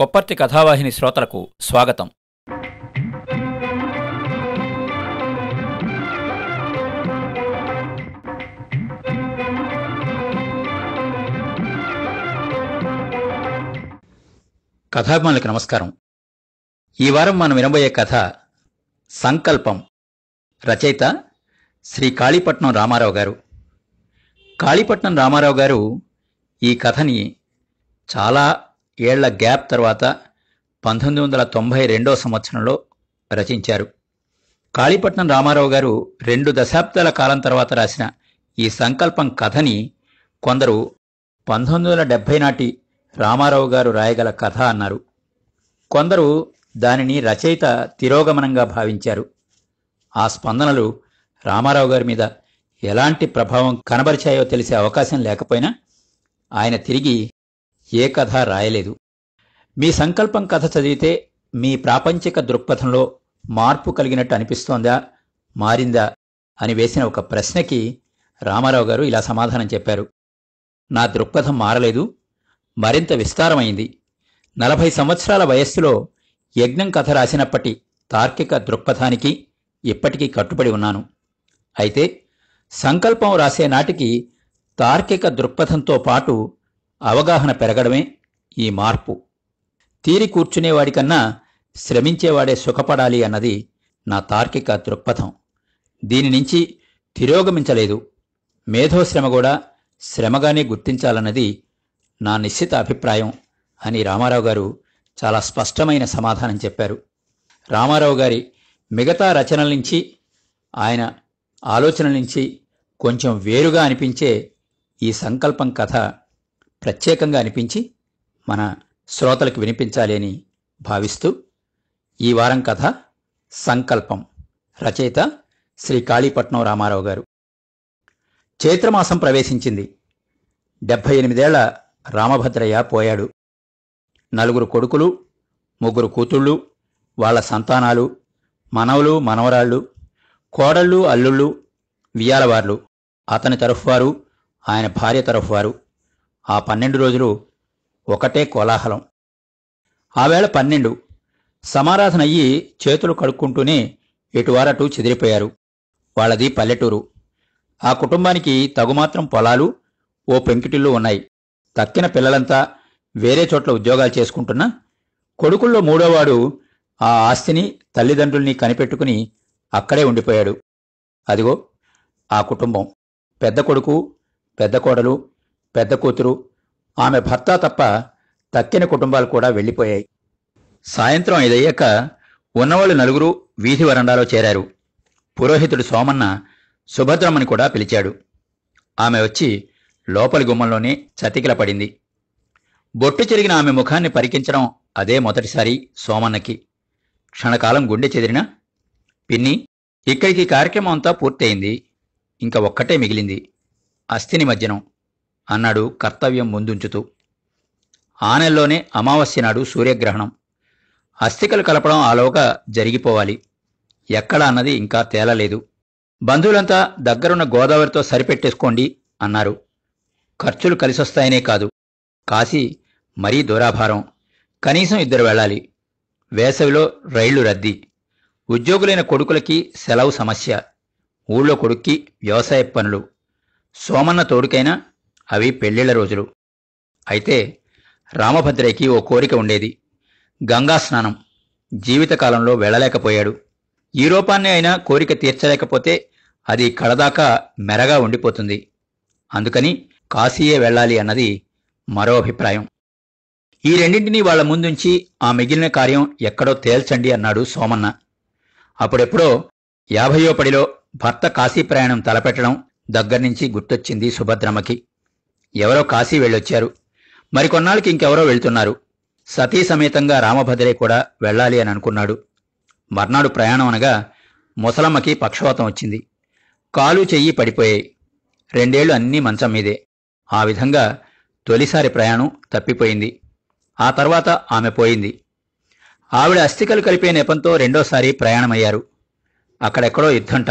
కొప్పర్తి కథావాహిని శ్రోతలకు స్వాగతం కథాభిమానులకు నమస్కారం ఈ వారం మనం వినబోయే కథ సంకల్పం రచయిత శ్రీ కాళీపట్నం రామారావు గారు కాళీపట్నం రామారావు గారు ఈ కథని చాలా ఏళ్ల గ్యాప్ తర్వాత పంతొమ్మిది వందల తొంభై రెండో సంవత్సరంలో రచించారు కాళీపట్నం రామారావు గారు రెండు దశాబ్దాల కాలం తర్వాత రాసిన ఈ సంకల్పం కథని కొందరు పంతొమ్మిది వందల డెబ్భై నాటి రామారావు గారు రాయగల కథ అన్నారు కొందరు దానిని రచయిత తిరోగమనంగా భావించారు ఆ స్పందనలు రామారావు గారి మీద ఎలాంటి ప్రభావం కనబరిచాయో తెలిసే అవకాశం లేకపోయినా ఆయన తిరిగి ఏ కథ రాయలేదు మీ సంకల్పం కథ చదివితే మీ ప్రాపంచిక దృక్పథంలో మార్పు కలిగినట్టు అనిపిస్తోందా మారిందా అని వేసిన ఒక ప్రశ్నకి రామారావు గారు ఇలా సమాధానం చెప్పారు నా దృక్పథం మారలేదు మరింత విస్తారమైంది నలభై సంవత్సరాల వయస్సులో యజ్ఞం కథ రాసినప్పటి తార్కిక దృక్పథానికి ఇప్పటికీ కట్టుబడి ఉన్నాను అయితే సంకల్పం రాసే నాటికి తార్కిక దృక్పథంతో పాటు అవగాహన పెరగడమే ఈ మార్పు తీరి కూర్చునేవాడికన్నా శ్రమించేవాడే సుఖపడాలి అన్నది నా తార్కిక దృక్పథం దీని నుంచి తిరోగమించలేదు మేధోశ్రమ కూడా శ్రమగానే గుర్తించాలన్నది నా నిశ్చిత అభిప్రాయం అని రామారావు గారు చాలా స్పష్టమైన సమాధానం చెప్పారు రామారావు గారి మిగతా రచనల నుంచి ఆయన ఆలోచనల నుంచి కొంచెం వేరుగా అనిపించే ఈ సంకల్పం కథ ప్రత్యేకంగా అనిపించి మన శ్రోతలకు వినిపించాలి అని భావిస్తూ ఈ వారం కథ సంకల్పం రచయిత శ్రీ కాళీపట్నం రామారావు గారు చైత్రమాసం ప్రవేశించింది డెబ్భై ఎనిమిదేళ్ల రామభద్రయ్య పోయాడు నలుగురు కొడుకులు ముగ్గురు కూతుళ్ళు వాళ్ల సంతానాలు మనవలు మనవరాళ్ళు కోడళ్ళు అల్లుళ్ళు వియాలవార్లు అతని తరఫువారు ఆయన భార్య తరఫువారు ఆ పన్నెండు రోజులు ఒకటే కోలాహలం ఆవేళ పన్నెండు సమారాధన అయ్యి చేతులు కడుక్కుంటూనే ఇటువారటూ చెదిరిపోయారు వాళ్ళది పల్లెటూరు ఆ కుటుంబానికి తగుమాత్రం పొలాలు ఓ పెంకిటిల్లు ఉన్నాయి తక్కిన పిల్లలంతా వేరే చోట్ల ఉద్యోగాలు చేసుకుంటున్నా కొడుకుల్లో మూడోవాడు ఆ ఆస్తిని తల్లిదండ్రుల్ని కనిపెట్టుకుని అక్కడే ఉండిపోయాడు అదిగో ఆ కుటుంబం పెద్ద కొడుకు పెద్ద కోడలు పెద్ద కూతురు ఆమె భర్త తప్ప తక్కిన కుటుంబాలు కూడా వెళ్ళిపోయాయి సాయంత్రం ఇదయ్యాక ఉన్నవాళ్ళు నలుగురు వీధి వరండాలో చేరారు పురోహితుడు సోమన్న సుభద్రమ్మని కూడా పిలిచాడు ఆమె వచ్చి లోపలి గుమ్మంలోనే చతికిల పడింది బొట్టు చెరిగిన ఆమె ముఖాన్ని పరికించడం అదే మొదటిసారి సోమన్నకి క్షణకాలం గుండె చెదిరిన పిన్ని ఇక్కడికి కార్యక్రమం అంతా పూర్తయింది ఇంకా ఒక్కటే మిగిలింది అస్థిని మధ్యనం అన్నాడు కర్తవ్యం ముందుంచుతూ ఆ అమావాస్య నాడు సూర్యగ్రహణం అస్థికలు కలపడం ఆలోగా జరిగిపోవాలి ఎక్కడ అన్నది ఇంకా తేలలేదు బంధువులంతా దగ్గరున్న గోదావరితో సరిపెట్టేసుకోండి అన్నారు ఖర్చులు కలిసొస్తాయనే కాదు కాశీ మరీ దురాభారం కనీసం ఇద్దరు వెళ్ళాలి వేసవిలో రైళ్లు రద్దీ ఉద్యోగులైన కొడుకులకి సెలవు సమస్య ఊళ్ళో కొడుక్కి వ్యవసాయ పనులు సోమన్న తోడుకైనా అవి పెళ్లిళ్ల రోజులు అయితే రామభద్రయ్యకి ఓ కోరిక ఉండేది గంగా స్నానం జీవితకాలంలో వెళ్ళలేకపోయాడు ఈ రూపాన్ని అయినా కోరిక తీర్చలేకపోతే అది కడదాకా మెరగా ఉండిపోతుంది అందుకని కాశీయే వెళ్ళాలి అన్నది మరో అభిప్రాయం ఈ రెండింటినీ వాళ్ల ముందుంచి ఆ మిగిలిన కార్యం ఎక్కడో తేల్చండి అన్నాడు సోమన్న అప్పుడెప్పుడో యాభయో పడిలో భర్త కాశీ ప్రయాణం తలపెట్టడం దగ్గర్నుంచి గుర్తొచ్చింది సుభద్రమ్మకి ఎవరో కాశీ వెళ్ళొచ్చారు మరికొన్నాళ్ళకి ఇంకెవరో వెళ్తున్నారు సతీ సమేతంగా రామభద్రే కూడా వెళ్ళాలి అని అనుకున్నాడు మర్నాడు ప్రయాణం అనగా ముసలమ్మకి పక్షవాతం వచ్చింది కాలు చెయ్యి పడిపోయాయి రెండేళ్లు అన్నీ మంచం మీదే ఆ విధంగా తొలిసారి ప్రయాణం తప్పిపోయింది ఆ తర్వాత ఆమె పోయింది ఆవిడ అస్థికలు కలిపే నెపంతో రెండోసారి ప్రయాణమయ్యారు అక్కడెక్కడో యుద్ధంట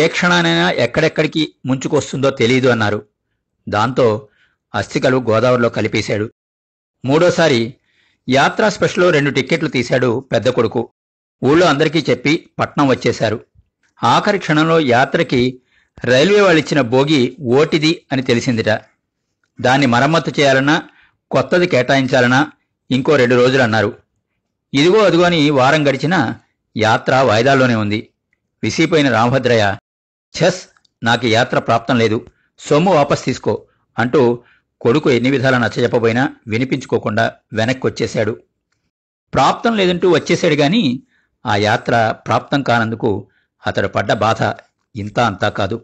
ఏ క్షణానైనా ఎక్కడెక్కడికి ముంచుకొస్తుందో తెలియదు అన్నారు దాంతో అస్థికలు గోదావరిలో కలిపేశాడు మూడోసారి యాత్రా స్పెషల్లో రెండు టిక్కెట్లు తీశాడు పెద్ద కొడుకు ఊళ్ళో అందరికీ చెప్పి పట్నం వచ్చేశారు ఆఖరి క్షణంలో యాత్రకి రైల్వే వాళ్ళిచ్చిన బోగి ఓటిది అని తెలిసిందిట దాన్ని మరమ్మత్తు చేయాలన్నా కొత్తది కేటాయించాలన్నా ఇంకో రెండు రోజులు అన్నారు ఇదిగో అదిగో అని వారం గడిచినా యాత్ర వాయిదాల్లోనే ఉంది విసిపోయిన రామభద్రయ్య ఛస్ నాకు యాత్ర ప్రాప్తం లేదు సొమ్ము వాపస్ తీసుకో అంటూ కొడుకు ఎన్ని విధాల నచ్చజెప్పబోయినా వినిపించుకోకుండా వెనక్కి వచ్చేశాడు ప్రాప్తం లేదంటూ వచ్చేశాడు గాని ఆ యాత్ర ప్రాప్తం కానందుకు అతడు పడ్డ బాధ ఇంత అంతా కాదు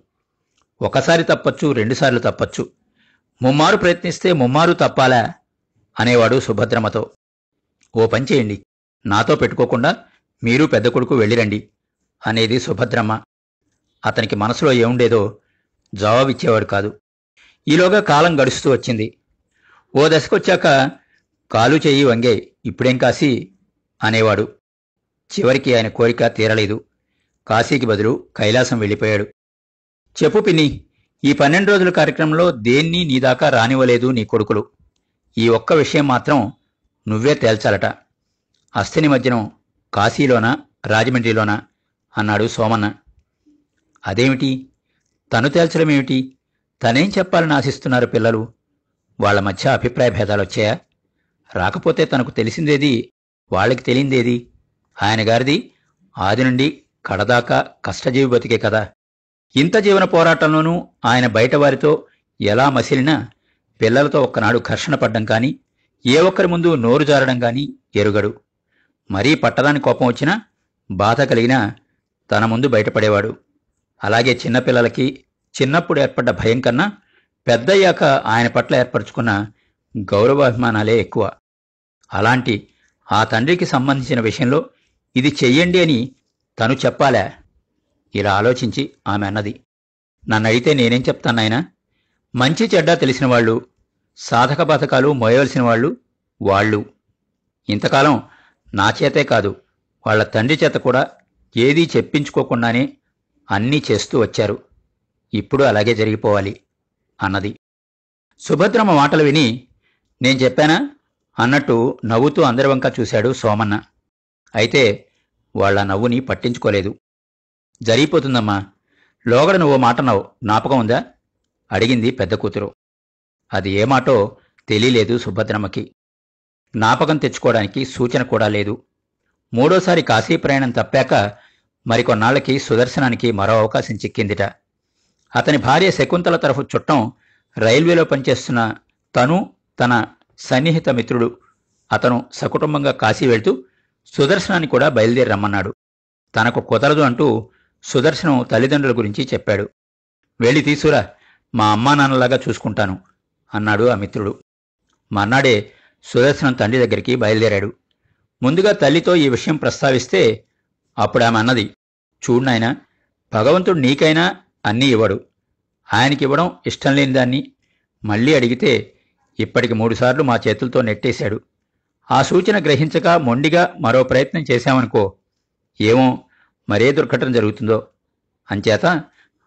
ఒకసారి తప్పచ్చు రెండుసార్లు తప్పచ్చు ముమ్మారు ప్రయత్నిస్తే ముమ్మారు తప్పాలా అనేవాడు సుభద్రమతో ఓ పని చేయండి నాతో పెట్టుకోకుండా మీరు పెద్ద కొడుకు వెళ్ళిరండి అనేది సుభద్రమ్మ అతనికి మనసులో ఏముండేదో జవాబిచ్చేవాడు కాదు ఈలోగా కాలం గడుస్తూ వచ్చింది ఓ దశకొచ్చాక కాలు చేయి వంగే ఇప్పుడేం కాశీ అనేవాడు చివరికి ఆయన కోరిక తీరలేదు కాశీకి బదులు కైలాసం వెళ్ళిపోయాడు చెప్పు పిన్ని ఈ పన్నెండు రోజుల కార్యక్రమంలో దేన్ని నీదాకా రానివ్వలేదు నీ కొడుకులు ఈ ఒక్క విషయం మాత్రం నువ్వే తేల్చాలట అస్థిని మధ్యనం కాశీలోనా రాజమండ్రిలోనా అన్నాడు సోమన్న అదేమిటి తను తేల్చడం ఏమిటి తనేం చెప్పాలని ఆశిస్తున్నారు పిల్లలు వాళ్ల మధ్య అభిప్రాయ భేదాలు వచ్చాయా రాకపోతే తనకు తెలిసిందేది వాళ్ళకి తెలియందేది ఆయన గారిది ఆది నుండి కడదాకా కష్టజీవి బతికే కదా ఇంత జీవన పోరాటంలోనూ ఆయన బయటవారితో ఎలా మసిలినా పిల్లలతో ఒక్కనాడు ఘర్షణ పడ్డం కానీ ఏ ఒక్కరి ముందు నోరు జారడం కాని ఎరుగడు మరీ పట్టదాని కోపం వచ్చినా బాధ కలిగినా తన ముందు బయటపడేవాడు అలాగే చిన్నపిల్లలకి చిన్నప్పుడు ఏర్పడ్డ భయం కన్నా పెద్దయ్యాక ఆయన పట్ల ఏర్పరచుకున్న గౌరవాభిమానాలే ఎక్కువ అలాంటి ఆ తండ్రికి సంబంధించిన విషయంలో ఇది చెయ్యండి అని తను చెప్పాలా ఇలా ఆలోచించి ఆమె అన్నది నన్నడిగితే నేనేం చెప్తానాయనా మంచి చెడ్డ తెలిసిన వాళ్ళు సాధక బాధకాలు మోయవలసిన వాళ్ళు వాళ్ళు ఇంతకాలం నా చేతే కాదు వాళ్ల తండ్రి చేత కూడా ఏదీ చెప్పించుకోకుండానే అన్నీ చేస్తూ వచ్చారు ఇప్పుడు అలాగే జరిగిపోవాలి అన్నది సుభద్రమ్మ మాటలు విని నేను చెప్పానా అన్నట్టు నవ్వుతూ అందరి వంక చూశాడు సోమన్న అయితే వాళ్ల నవ్వుని పట్టించుకోలేదు జరిగిపోతుందమ్మా లోగడ నువ్వు నవ్వు జ్ఞాపకం ఉందా అడిగింది పెద్ద కూతురు అది ఏ మాటో తెలియలేదు సుభద్రమ్మకి జ్ఞాపకం తెచ్చుకోవడానికి సూచన కూడా లేదు మూడోసారి కాశీ ప్రయాణం తప్పాక మరికొన్నాళ్లకి సుదర్శనానికి మరో అవకాశం చిక్కిందిట అతని భార్య శకుంతల తరఫు చుట్టం రైల్వేలో పనిచేస్తున్న తను తన సన్నిహిత మిత్రుడు అతను సకుటుంబంగా కాశీ వెళ్తూ సుదర్శనాన్ని కూడా బయలుదేరి రమ్మన్నాడు తనకు కుదరదు అంటూ సుదర్శనం తల్లిదండ్రుల గురించి చెప్పాడు వెళ్ళి తీసురా మా అమ్మా నాన్నలాగా చూసుకుంటాను అన్నాడు ఆ మిత్రుడు మర్నాడే సుదర్శనం తండ్రి దగ్గరికి బయలుదేరాడు ముందుగా తల్లితో ఈ విషయం ప్రస్తావిస్తే అప్పుడు ఆమె అన్నది చూడు భగవంతుడు నీకైనా అన్నీ ఇవ్వడు ఆయనకి ఇవ్వడం ఇష్టం లేని దాన్ని మళ్ళీ అడిగితే ఇప్పటికి మూడుసార్లు మా చేతులతో నెట్టేశాడు ఆ సూచన గ్రహించక మొండిగా మరో ప్రయత్నం చేశామనుకో ఏమో మరే దుర్ఘటన జరుగుతుందో అంచేత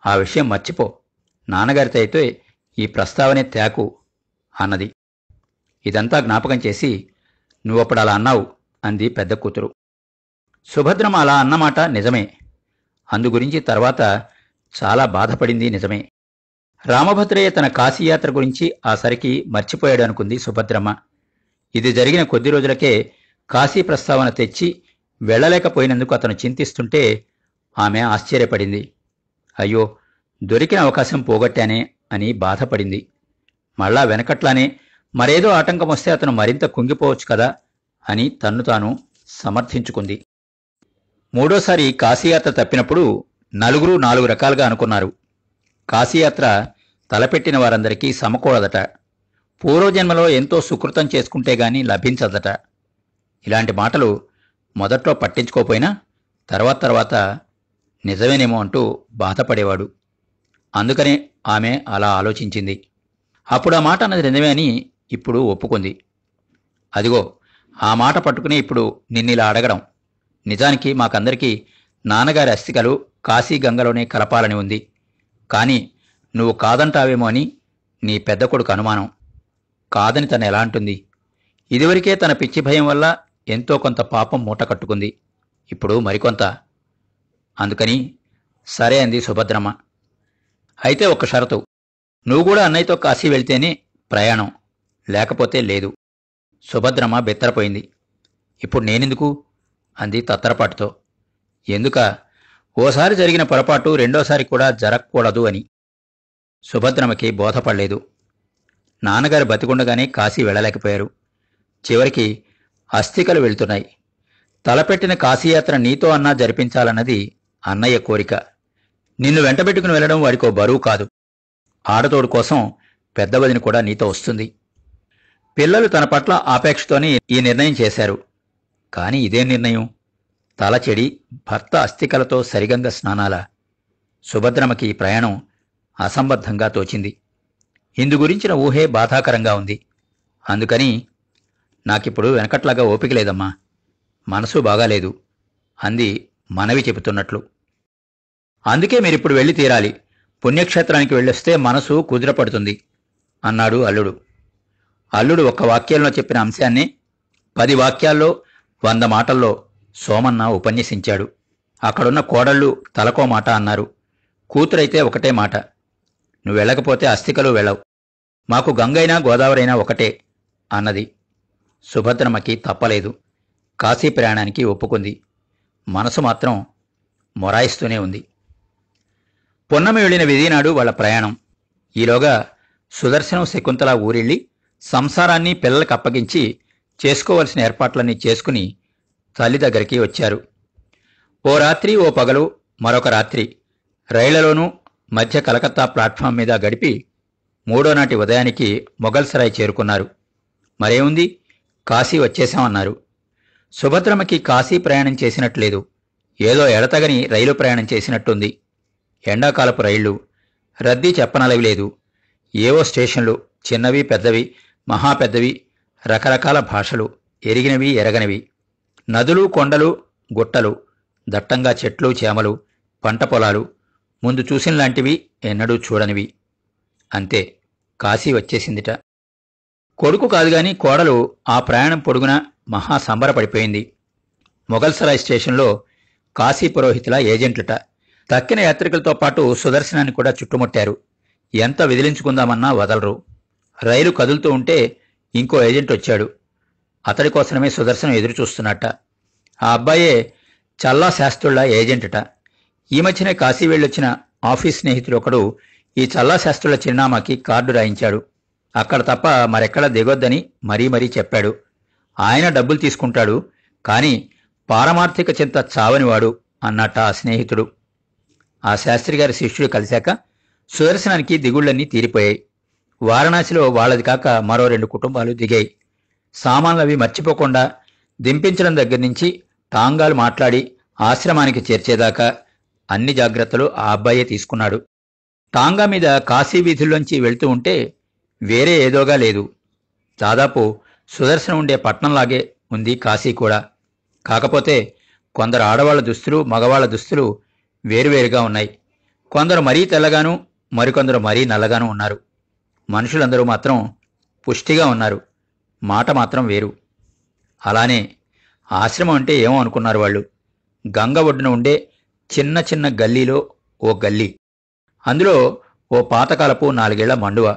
ఆ విషయం మర్చిపో నాన్నగారితో అయితే ఈ ప్రస్తావనే తేకు అన్నది ఇదంతా జ్ఞాపకం చేసి నువ్వప్పుడు అలా అన్నావు అంది పెద్ద కూతురు సుభద్రం అలా అన్నమాట నిజమే అందు గురించి తర్వాత చాలా బాధపడింది నిజమే రామభద్రయ్య తన కాశీయాత్ర గురించి ఆ సరికి మర్చిపోయాడు అనుకుంది సుభద్రమ్మ ఇది జరిగిన కొద్ది రోజులకే కాశీ ప్రస్తావన తెచ్చి వెళ్లలేకపోయినందుకు అతను చింతిస్తుంటే ఆమె ఆశ్చర్యపడింది అయ్యో దొరికిన అవకాశం పోగొట్టానే అని బాధపడింది మళ్ళా వెనకట్లానే మరేదో ఆటంకం వస్తే అతను మరింత కుంగిపోవచ్చు కదా అని తన్ను తాను సమర్థించుకుంది మూడోసారి కాశీయాత్ర తప్పినప్పుడు నలుగురు నాలుగు రకాలుగా అనుకున్నారు కాశీయాత్ర తలపెట్టిన వారందరికీ సమకూడదట పూర్వజన్మలో ఎంతో సుకృతం చేసుకుంటే గాని లభించదట ఇలాంటి మాటలు మొదట్లో పట్టించుకోపోయినా తర్వాత తర్వాత నిజమేనేమో అంటూ బాధపడేవాడు అందుకనే ఆమె అలా ఆలోచించింది అప్పుడు ఆ మాట అన్నది నిజమే అని ఇప్పుడు ఒప్పుకుంది అదిగో ఆ మాట పట్టుకుని ఇప్పుడు నిన్నిలా అడగడం నిజానికి మాకందరికీ నాన్నగారి అస్థికలు కాశీగంగలోనే కలపాలని ఉంది కాని నువ్వు కాదంటావేమో అని నీ పెద్ద కొడుకు అనుమానం కాదని తను ఎలా అంటుంది ఇదివరకే తన పిచ్చి భయం వల్ల ఎంతో కొంత పాపం మూట కట్టుకుంది ఇప్పుడు మరికొంత అందుకని సరే అంది సుభద్రమ్మ అయితే ఒక్క షరతు నువ్వు కూడా అన్నయ్యతో కాశీ వెళ్తేనే ప్రయాణం లేకపోతే లేదు సుభద్రమ్మ బెత్తరపోయింది ఇప్పుడు నేనెందుకు అంది తత్తరపాటుతో ఎందుక ఓసారి జరిగిన పొరపాటు రెండోసారి కూడా జరగకూడదు అని సుభద్రమకి బోధపడలేదు నాన్నగారు బతికుండగానే కాశీ వెళ్ళలేకపోయారు చివరికి అస్థికలు వెళ్తున్నాయి తలపెట్టిన కాశీయాత్ర నీతో అన్నా జరిపించాలన్నది అన్నయ్య కోరిక నిన్ను వెంటబెట్టుకుని వెళ్ళడం వాడికో బరువు కాదు ఆడతోడు కోసం పెద్దవదిని కూడా నీతో వస్తుంది పిల్లలు తన పట్ల ఆపేక్షతోని ఈ నిర్ణయం చేశారు కానీ ఇదే నిర్ణయం తలచెడి భర్త అస్థికలతో సరిగంగ స్నానాల సుభద్రమకి ప్రయాణం అసంబద్ధంగా తోచింది ఇందు గురించిన ఊహే బాధాకరంగా ఉంది అందుకని నాకిప్పుడు వెనకట్లాగా ఓపిక లేదమ్మా మనసు బాగాలేదు అంది మనవి చెబుతున్నట్లు అందుకే మీరిప్పుడు వెళ్ళి తీరాలి పుణ్యక్షేత్రానికి వెళ్ళొస్తే మనసు కుదిరపడుతుంది అన్నాడు అల్లుడు అల్లుడు ఒక్క వాక్యంలో చెప్పిన అంశాన్ని పది వాక్యాల్లో వంద మాటల్లో సోమన్న ఉపన్యసించాడు అక్కడున్న కోడళ్ళు తలకో మాట అన్నారు కూతురైతే ఒకటే మాట నువ్వెళ్ళకపోతే అస్థికలు వెళ్ళవు మాకు గంగైనా గోదావరైనా ఒకటే అన్నది సుభద్రమ్మకి తప్పలేదు కాశీ ప్రయాణానికి ఒప్పుకుంది మనసు మాత్రం మొరాయిస్తూనే ఉంది పొన్నమి వెళ్ళిన విధినాడు వాళ్ల ప్రయాణం ఈలోగా సుదర్శనం శకుంతల ఊరిళ్ళి సంసారాన్ని పిల్లలకు అప్పగించి చేసుకోవలసిన ఏర్పాట్లన్నీ చేసుకుని తల్లి దగ్గరికి వచ్చారు ఓ రాత్రి ఓ పగలు మరొక రాత్రి రైళ్లలోనూ మధ్య కలకత్తా ప్లాట్ఫామ్ మీద గడిపి మూడో నాటి ఉదయానికి మొఘల్సరాయ్ చేరుకున్నారు మరేముంది కాశీ వచ్చేశామన్నారు సుభద్రమ్మకి కాశీ ప్రయాణం చేసినట్లేదు ఏదో ఎడతగని రైలు ప్రయాణం చేసినట్టుంది ఎండాకాలపు రైళ్లు రద్దీ చెప్పనలవి లేదు ఏవో స్టేషన్లు చిన్నవి పెద్దవి మహా పెద్దవి రకరకాల భాషలు ఎరిగినవి ఎరగనివి నదులు కొండలు గుట్టలు దట్టంగా చెట్లు చేమలు పంట పొలాలు ముందు చూసినలాంటివి ఎన్నడూ చూడనివి అంతే కాశీ వచ్చేసిందిట కొడుకు కాదుగాని కోడలు ఆ ప్రయాణం పొడుగున మహా సంబరపడిపోయింది మొఘల్సరాయ్ స్టేషన్లో కాశీ పురోహితుల ఏజెంట్లట తక్కిన యాత్రికులతో పాటు సుదర్శనాన్ని కూడా చుట్టుముట్టారు ఎంత విదిలించుకుందామన్నా వదలరు రైలు కదులుతూ ఉంటే ఇంకో ఏజెంట్ వచ్చాడు అతడి కోసమే సుదర్శనం ఎదురుచూస్తున్నట్ట ఆ అబ్బాయే చల్లా శాస్త్రుళ్ళ ఏజెంటట ఈ మధ్యనే కాశీ వెళ్ళొచ్చిన ఆఫీస్ స్నేహితుడు ఒకడు ఈ చల్లా శాస్త్రుల చిరునామాకి కార్డు రాయించాడు అక్కడ తప్ప మరెక్కడ దిగొద్దని మరీ మరీ చెప్పాడు ఆయన డబ్బులు తీసుకుంటాడు కానీ పారమార్థిక చింత చావనివాడు అన్నట్ట ఆ స్నేహితుడు ఆ శాస్త్రి గారి శిష్యుడు కలిశాక సుదర్శనానికి దిగుళ్లన్నీ తీరిపోయాయి వారణాసిలో వాళ్ళది కాక మరో రెండు కుటుంబాలు దిగాయి సామాన్లు అవి మర్చిపోకుండా దింపించడం దగ్గర నుంచి టాంగాలు మాట్లాడి ఆశ్రమానికి చేర్చేదాకా అన్ని జాగ్రత్తలు ఆ అబ్బాయే తీసుకున్నాడు టాంగా మీద కాశీ వీధుల్లోంచి వెళ్తూ ఉంటే వేరే ఏదోగా లేదు దాదాపు సుదర్శనం ఉండే పట్నంలాగే ఉంది కాశీ కూడా కాకపోతే కొందరు ఆడవాళ్ల దుస్తులు మగవాళ్ల దుస్తులు వేరువేరుగా ఉన్నాయి కొందరు మరీ తెల్లగాను మరికొందరు మరీ నల్లగాను ఉన్నారు మనుషులందరూ మాత్రం పుష్టిగా ఉన్నారు మాట మాత్రం వేరు అలానే ఆశ్రమం అంటే ఏమో అనుకున్నారు వాళ్ళు గంగ ఒడ్డున ఉండే చిన్న చిన్న గల్లీలో ఓ గల్లీ అందులో ఓ పాతకాలపు నాలుగేళ్ల మండువ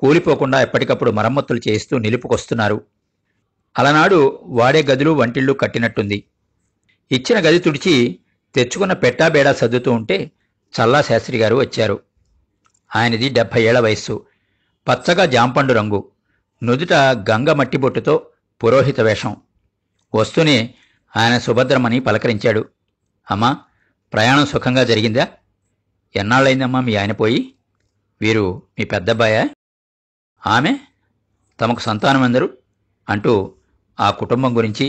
కూలిపోకుండా ఎప్పటికప్పుడు మరమ్మతులు చేయిస్తూ నిలుపుకొస్తున్నారు అలనాడు వాడే గదులు వంటిళ్ళు కట్టినట్టుంది ఇచ్చిన గది తుడిచి తెచ్చుకున్న పెట్టాబేడా సర్దుతూ ఉంటే చల్లా శాస్త్రి గారు వచ్చారు ఆయనది డెబ్భై ఏళ్ల వయస్సు పచ్చగా జాంపండు రంగు నుదుట గంగ మట్టిబొట్టుతో పురోహిత వేషం వస్తూనే ఆయన సుభద్రమని పలకరించాడు అమ్మా ప్రయాణం సుఖంగా జరిగిందా ఎన్నాళ్ళైందమ్మా మీ ఆయన పోయి వీరు మీ పెద్దబ్బాయా ఆమె తమకు సంతానం అందరు అంటూ ఆ కుటుంబం గురించి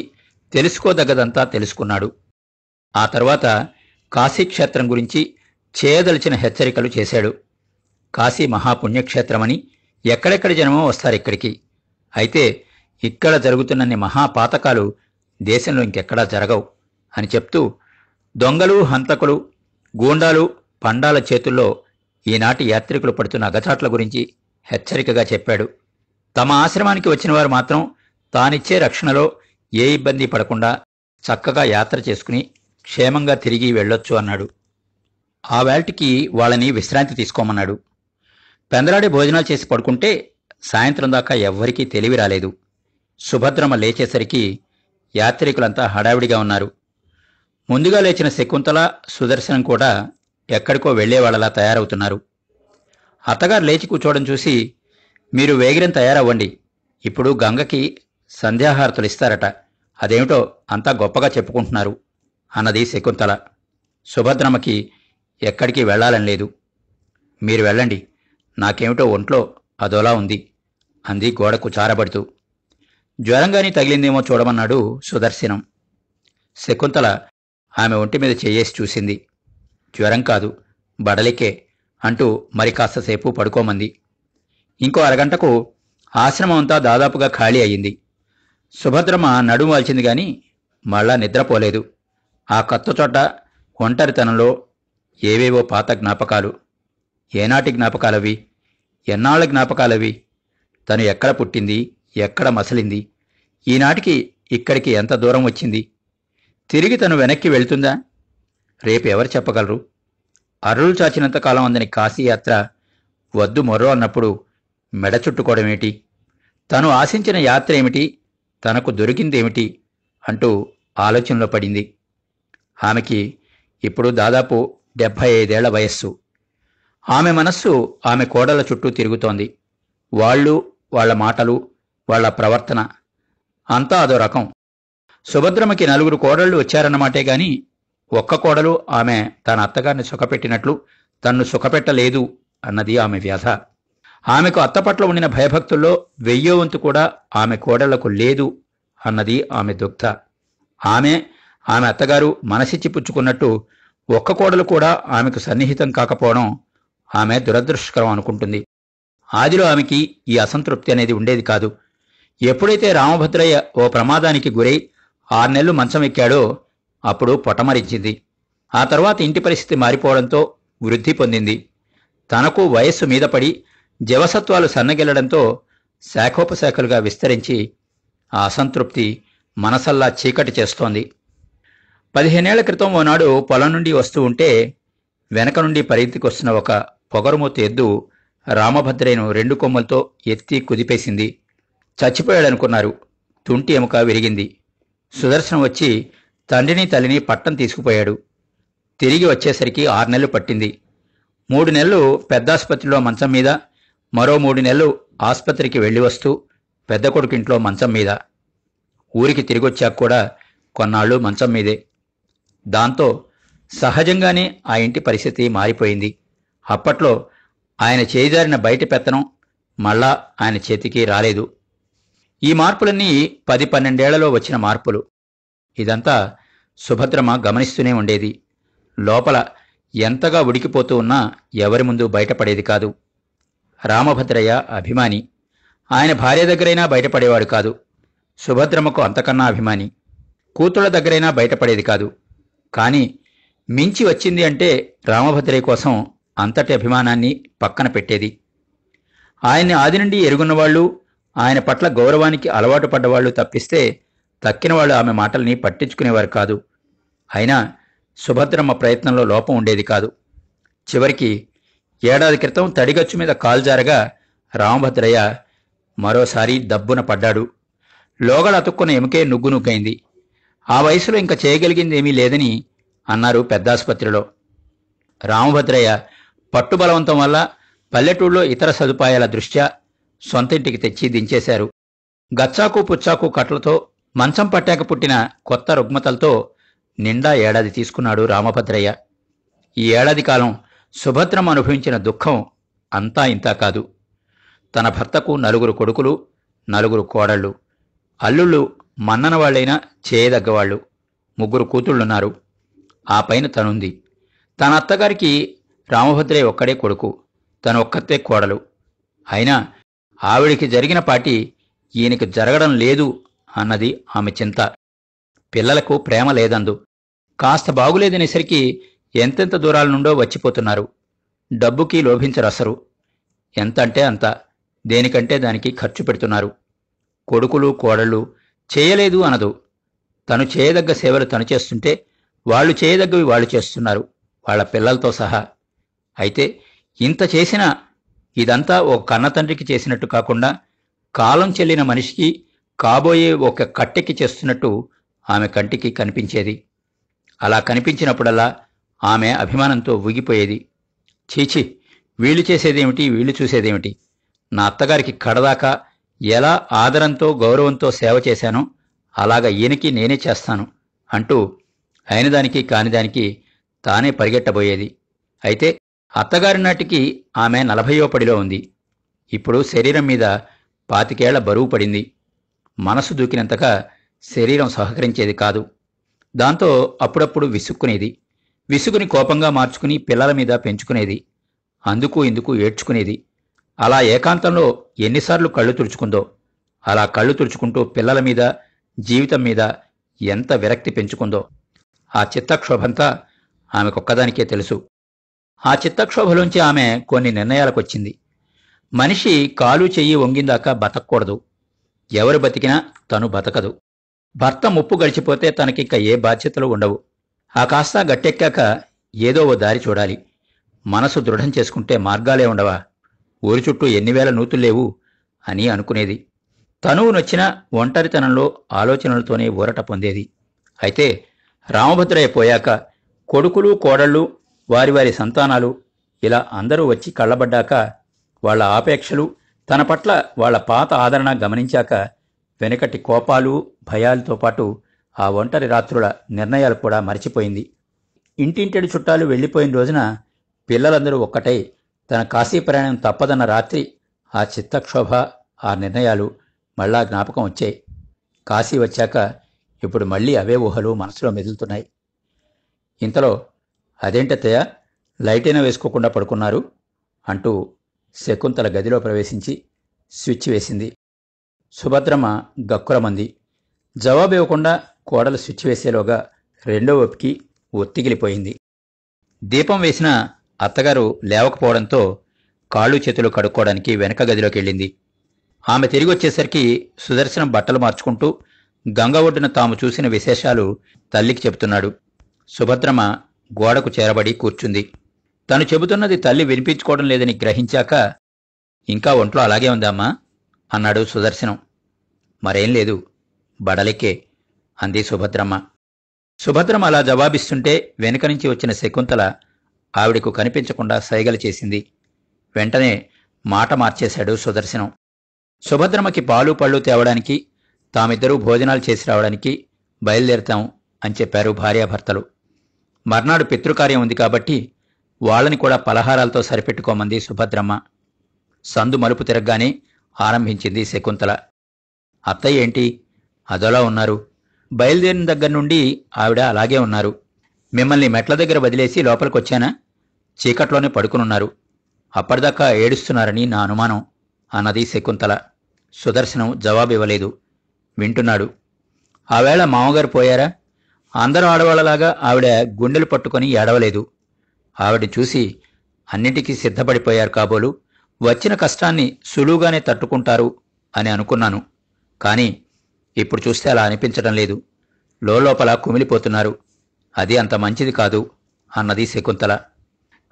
తెలుసుకోదగ్గదంతా తెలుసుకున్నాడు ఆ తర్వాత కాశీక్షేత్రం గురించి చేయదలిచిన హెచ్చరికలు చేశాడు కాశీ మహాపుణ్యక్షేత్రమని ఎక్కడెక్కడి జనమో వస్తారు ఇక్కడికి అయితే ఇక్కడ జరుగుతున్నన్ని మహాపాతకాలు దేశంలో ఇంకెక్కడా జరగవు అని చెప్తూ దొంగలు హంతకులు గూండాలు పండాల చేతుల్లో ఈనాటి యాత్రికులు పడుతున్న అగచాట్ల గురించి హెచ్చరికగా చెప్పాడు తమ ఆశ్రమానికి వచ్చిన వారు మాత్రం తానిచ్చే రక్షణలో ఏ ఇబ్బంది పడకుండా చక్కగా యాత్ర చేసుకుని క్షేమంగా తిరిగి వెళ్ళొచ్చు అన్నాడు ఆ వేల్టికి వాళ్ళని విశ్రాంతి తీసుకోమన్నాడు పెందలాడి భోజనాలు చేసి పడుకుంటే సాయంత్రం దాకా ఎవ్వరికీ తెలివి రాలేదు సుభద్రమ లేచేసరికి యాత్రికులంతా హడావిడిగా ఉన్నారు ముందుగా లేచిన శకుంతల సుదర్శనం కూడా ఎక్కడికో వెళ్లేవాళ్లలా తయారవుతున్నారు అత్తగారు లేచి కూర్చోవడం చూసి మీరు వేగిరం తయారవ్వండి ఇప్పుడు గంగకి సంధ్యాహారతులు ఇస్తారట అదేమిటో అంతా గొప్పగా చెప్పుకుంటున్నారు అన్నది శకుంతల సుభద్రమకి ఎక్కడికి వెళ్లాలని లేదు మీరు వెళ్ళండి నాకేమిటో ఒంట్లో అదోలా ఉంది అంది గోడకు చారబడుతూ జ్వరంగాని తగిలిందేమో చూడమన్నాడు సుదర్శనం శకుంతల ఆమె ఒంటి మీద చేయేసి చూసింది జ్వరం కాదు బడలికే అంటూ మరి కాస్తసేపు పడుకోమంది ఇంకో అరగంటకు ఆశ్రమం అంతా దాదాపుగా ఖాళీ అయ్యింది సుభద్రమ నడుము వాల్చింది గాని మళ్ళా నిద్రపోలేదు ఆ కత్తచోట ఒంటరితనంలో ఏవేవో పాత జ్ఞాపకాలు ఏనాటి జ్ఞాపకాలవి ఎన్నాళ్ళ జ్ఞాపకాలవి తను ఎక్కడ పుట్టింది ఎక్కడ మసలింది ఈనాటికి ఇక్కడికి ఎంత దూరం వచ్చింది తిరిగి తను వెనక్కి వెళ్తుందా రేపు ఎవరు చెప్పగలరు అరుళ్ళు చాచినంతకాలం అందని కాశీయాత్ర వద్దు మొర్రో అన్నప్పుడు మెడ చుట్టుకోవడమేమిటి తను ఆశించిన యాత్ర ఏమిటి తనకు దొరికిందేమిటి అంటూ ఆలోచనలో పడింది ఆమెకి ఇప్పుడు దాదాపు డెబ్భై ఐదేళ్ల వయస్సు ఆమె మనస్సు ఆమె కోడల చుట్టూ తిరుగుతోంది వాళ్ళు వాళ్ల మాటలు వాళ్ల ప్రవర్తన అంతా అదో రకం సుభద్రమకి నలుగురు కోడళ్లు వచ్చారన్నమాటే గాని ఒక్క కోడలు ఆమె తన అత్తగారిని సుఖపెట్టినట్లు తన్ను సుఖపెట్టలేదు అన్నది ఆమె వ్యధ ఆమెకు అత్తపట్ల ఉండిన భయభక్తుల్లో వెయ్యో వంతు కూడా ఆమె కోడళ్లకు లేదు అన్నది ఆమె దుగ్ధ ఆమె ఆమె అత్తగారు మనసిచ్చి పుచ్చుకున్నట్టు ఒక్క కోడలు కూడా ఆమెకు సన్నిహితం కాకపోవడం ఆమె దురదృష్టకరం అనుకుంటుంది ఆదిలో ఆమెకి ఈ అసంతృప్తి అనేది ఉండేది కాదు ఎప్పుడైతే రామభద్రయ్య ఓ ప్రమాదానికి గురై ఆరు నెలలు మంచం ఎక్కాడో అప్పుడు పొటమరించింది ఆ తర్వాత ఇంటి పరిస్థితి మారిపోవడంతో వృద్ధి పొందింది తనకు వయస్సు మీద పడి జవసత్వాలు సన్నగిల్లడంతో శాఖోపశాఖలుగా విస్తరించి ఆ అసంతృప్తి మనసల్లా చీకటి చేస్తోంది పదిహేనేళ్ల క్రితం ఓనాడు పొలం నుండి వస్తూ ఉంటే వెనక నుండి పరిగెత్తికొస్తున్న ఒక పొగరుమూతి ఎద్దు రామభద్రయ్యను రెండు కొమ్మలతో ఎత్తి కుదిపేసింది చచ్చిపోయాడనుకున్నారు తుంటి ఎముక విరిగింది సుదర్శనం వచ్చి తండ్రిని తల్లిని పట్టం తీసుకుపోయాడు తిరిగి వచ్చేసరికి ఆరు నెలలు పట్టింది మూడు నెలలు పెద్దాసుపత్రిలో మంచం మీద మరో మూడు నెలలు ఆసుపత్రికి వెళ్ళి వస్తూ పెద్ద కొడుకింట్లో మంచం మీద ఊరికి తిరిగొచ్చాక కూడా కొన్నాళ్ళు మంచం మీదే దాంతో సహజంగానే ఆ ఇంటి పరిస్థితి మారిపోయింది అప్పట్లో ఆయన చేయిదారిన బయట పెత్తనం మళ్ళా ఆయన చేతికి రాలేదు ఈ మార్పులన్నీ పది పన్నెండేళ్లలో వచ్చిన మార్పులు ఇదంతా సుభద్రమ గమనిస్తూనే ఉండేది లోపల ఎంతగా ఉడికిపోతూ ఉన్నా ఎవరి ముందు బయటపడేది కాదు రామభద్రయ్య అభిమాని ఆయన భార్య దగ్గరైనా బయటపడేవాడు కాదు సుభద్రమకు అంతకన్నా అభిమాని కూతుళ్ల దగ్గరైనా బయటపడేది కాదు కానీ మించి వచ్చింది అంటే రామభద్రయ్య కోసం అంతటి అభిమానాన్ని పక్కన పెట్టేది ఆయన్ని ఆది నుండి ఎరుగున్నవాళ్లు ఆయన పట్ల గౌరవానికి అలవాటు పడ్డవాళ్లు తప్పిస్తే తక్కినవాళ్ళు ఆమె మాటల్ని పట్టించుకునేవారు కాదు అయినా సుభద్రమ్మ ప్రయత్నంలో లోపం ఉండేది కాదు చివరికి ఏడాది క్రితం తడిగచ్చు మీద కాల్జారగా రామభద్రయ్య మరోసారి దబ్బున పడ్డాడు లోగలతుక్కున అతుక్కున్న ఎముకే నుగ్గు నుగ్గైంది ఆ వయసులో ఇంకా చేయగలిగిందేమీ లేదని అన్నారు పెద్దాసుపత్రిలో రామభద్రయ్య పట్టుబలవంతం వల్ల పల్లెటూళ్ళలో ఇతర సదుపాయాల దృష్ట్యా సొంతింటికి తెచ్చి దించేశారు గచ్చాకు పుచ్చాకు కట్లతో మంచం పట్టాక పుట్టిన కొత్త రుగ్మతలతో నిండా ఏడాది తీసుకున్నాడు రామభద్రయ్య ఈ ఏడాది కాలం సుభద్రం అనుభవించిన దుఃఖం అంతా ఇంతా కాదు తన భర్తకు నలుగురు కొడుకులు నలుగురు కోడళ్ళు అల్లుళ్ళు మన్ననవాళ్లైనా చేయదగ్గవాళ్లు ముగ్గురు కూతుళ్ళున్నారు ఆ పైన తనుంది తన అత్తగారికి రామభద్రే ఒక్కడే కొడుకు తన కోడలు అయినా ఆవిడికి జరిగిన పాటి ఈయనకి జరగడం లేదు అన్నది ఆమె చింత పిల్లలకు ప్రేమ లేదందు కాస్త బాగులేదనేసరికి ఎంతెంత దూరాల నుండో వచ్చిపోతున్నారు డబ్బుకి లోభించరసరు ఎంతంటే అంత దేనికంటే దానికి ఖర్చు పెడుతున్నారు కొడుకులు కోడళ్ళు చేయలేదు అనదు తను చేయదగ్గ సేవలు తను చేస్తుంటే వాళ్ళు చేయదగ్గవి వాళ్ళు చేస్తున్నారు వాళ్ళ పిల్లలతో సహా అయితే ఇంత చేసిన ఇదంతా ఓ కన్నతండ్రికి చేసినట్టు కాకుండా కాలం చెల్లిన మనిషికి కాబోయే ఒక కట్టెకి చేస్తున్నట్టు ఆమె కంటికి కనిపించేది అలా కనిపించినప్పుడల్లా ఆమె అభిమానంతో ఊగిపోయేది చీచి వీళ్ళు చేసేదేమిటి వీళ్ళు చూసేదేమిటి నా అత్తగారికి కడదాకా ఎలా ఆదరంతో గౌరవంతో సేవ చేశానో అలాగ ఈయనకి నేనే చేస్తాను అంటూ అయినదానికి కానిదానికి తానే పరిగెట్టబోయేది అయితే అత్తగారి నాటికి ఆమె నలభయో పడిలో ఉంది ఇప్పుడు శరీరం మీద పాతికేళ్ల బరువు పడింది మనసు దూకినంతగా శరీరం సహకరించేది కాదు దాంతో అప్పుడప్పుడు విసుక్కునేది విసుగుని కోపంగా మార్చుకుని పిల్లల మీద పెంచుకునేది అందుకు ఇందుకు ఏడ్చుకునేది అలా ఏకాంతంలో ఎన్నిసార్లు కళ్ళు తుడుచుకుందో అలా కళ్ళు తుడుచుకుంటూ పిల్లల మీద జీవితం మీద ఎంత విరక్తి పెంచుకుందో ఆ చిత్తక్షోభంతా ఆమెకొక్కదానికే తెలుసు ఆ చిత్తక్షోభలోంచి ఆమె కొన్ని నిర్ణయాలకొచ్చింది మనిషి కాలు చెయ్యి వంగిందాక బతకూడదు ఎవరు బతికినా తను బతకదు భర్త ముప్పు గడిచిపోతే తనకిక ఏ బాధ్యతలు ఉండవు ఆ కాస్త గట్టెక్కాక ఏదో ఓ దారి చూడాలి మనసు దృఢం చేసుకుంటే మార్గాలే ఉండవా ఊరి చుట్టూ ఎన్ని వేల నూతుల్లేవు అని అనుకునేది తనువు నొచ్చిన ఒంటరితనంలో ఆలోచనలతోనే ఊరట పొందేది అయితే రామభద్రయ్య పోయాక కొడుకులు కోడళ్ళు వారి వారి సంతానాలు ఇలా అందరూ వచ్చి కళ్ళబడ్డాక వాళ్ల ఆపేక్షలు తన పట్ల వాళ్ల పాత ఆదరణ గమనించాక వెనకటి కోపాలు భయాలతో పాటు ఆ ఒంటరి రాత్రుల నిర్ణయాలు కూడా మరిచిపోయింది ఇంటింటి చుట్టాలు వెళ్ళిపోయిన రోజున పిల్లలందరూ ఒక్కటై తన కాశీ ప్రయాణం తప్పదన్న రాత్రి ఆ చిత్తక్షోభ ఆ నిర్ణయాలు మళ్ళా జ్ఞాపకం వచ్చాయి కాశీ వచ్చాక ఇప్పుడు మళ్ళీ అవే ఊహలు మనసులో మెదులుతున్నాయి ఇంతలో అదేంటత్తయ్య లైటైనా వేసుకోకుండా పడుకున్నారు అంటూ శకుంతల గదిలో ప్రవేశించి స్విచ్ వేసింది సుభద్రమ్మ గక్కురమంది జవాబు ఇవ్వకుండా కోడలు స్విచ్ వేసేలోగా రెండో ఒప్పికి ఒత్తిగిలిపోయింది దీపం వేసిన అత్తగారు లేవకపోవడంతో కాళ్ళు చేతులు కడుక్కోవడానికి వెనక గదిలోకి వెళ్ళింది ఆమె తిరిగి వచ్చేసరికి సుదర్శనం బట్టలు మార్చుకుంటూ గంగ ఒడ్డున తాము చూసిన విశేషాలు తల్లికి చెబుతున్నాడు సుభద్రమ గోడకు చేరబడి కూర్చుంది తను చెబుతున్నది తల్లి వినిపించుకోవడం లేదని గ్రహించాక ఇంకా ఒంట్లో అలాగే ఉందామా అన్నాడు సుదర్శనం మరేం లేదు బడలికే అంది సుభద్రమ్మ సుభద్రమ అలా జవాబిస్తుంటే వెనుక నుంచి వచ్చిన శకుంతల ఆవిడకు కనిపించకుండా సైగలు చేసింది వెంటనే మాట మార్చేశాడు సుదర్శనం సుభద్రమకి పాలు పళ్ళు తేవడానికి తామిద్దరూ భోజనాలు చేసి రావడానికి బయలుదేరతాం అని చెప్పారు భార్యాభర్తలు మర్నాడు పితృకార్యం ఉంది కాబట్టి వాళ్ళని కూడా పలహారాలతో సరిపెట్టుకోమంది సుభద్రమ్మ సందు మలుపు తిరగ్గానే ఆరంభించింది శకుంతల అత్తయ్య ఏంటి అదోలా ఉన్నారు బయలుదేరిన దగ్గర నుండి ఆవిడ అలాగే ఉన్నారు మిమ్మల్ని మెట్ల దగ్గర వదిలేసి లోపలికొచ్చానా చీకట్లోనే పడుకునున్నారు అప్పటిదాకా ఏడుస్తున్నారని నా అనుమానం అన్నది శకుంతల సుదర్శనం జవాబివ్వలేదు వింటున్నాడు ఆవేళ మామగారు పోయారా అందరూ ఆడవాళ్ళలాగా ఆవిడ గుండెలు పట్టుకొని ఏడవలేదు ఆవిడ చూసి అన్నిటికీ సిద్ధపడిపోయారు కాబోలు వచ్చిన కష్టాన్ని సులువుగానే తట్టుకుంటారు అని అనుకున్నాను కానీ ఇప్పుడు చూస్తే అలా అనిపించడం లేదు లోపల కుమిలిపోతున్నారు అది అంత మంచిది కాదు అన్నది శకుంతల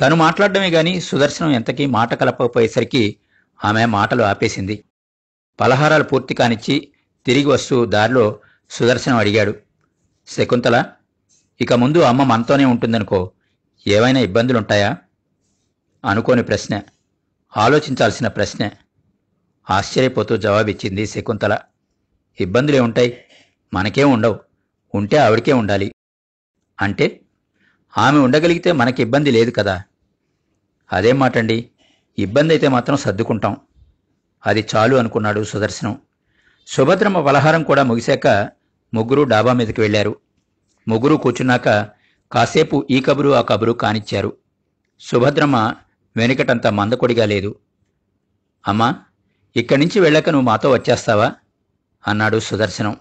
తను మాట్లాడడమే గాని సుదర్శనం ఎంతకీ మాట కలపకపోయేసరికి ఆమె మాటలు ఆపేసింది పలహారాలు పూర్తి కానిచ్చి తిరిగి వస్తూ దారిలో సుదర్శనం అడిగాడు శకుంతల ఇక ముందు అమ్మ మనతోనే ఉంటుందనుకో ఏవైనా ఇబ్బందులుంటాయా అనుకోని ప్రశ్న ఆలోచించాల్సిన ప్రశ్నే ఆశ్చర్యపోతూ జవాబిచ్చింది శకుంతల ఇబ్బందులే ఉంటాయి మనకేం ఉండవు ఉంటే ఆవిడికే ఉండాలి అంటే ఆమె ఉండగలిగితే మనకి ఇబ్బంది లేదు కదా అదేం మాటండి ఇబ్బంది అయితే మాత్రం సర్దుకుంటాం అది చాలు అనుకున్నాడు సుదర్శనం సుభద్రమ్మ పలహారం కూడా ముగిశాక ముగ్గురు డాబా మీదకి వెళ్లారు ముగ్గురు కూర్చున్నాక కాసేపు ఈ కబురు ఆ కబురు కానిచ్చారు సుభద్రమ్మ వెనుకటంత మందకొడిగా లేదు అమ్మా ఇక్కడి నుంచి వెళ్ళాక నువ్వు మాతో వచ్చేస్తావా అన్నాడు సుదర్శనం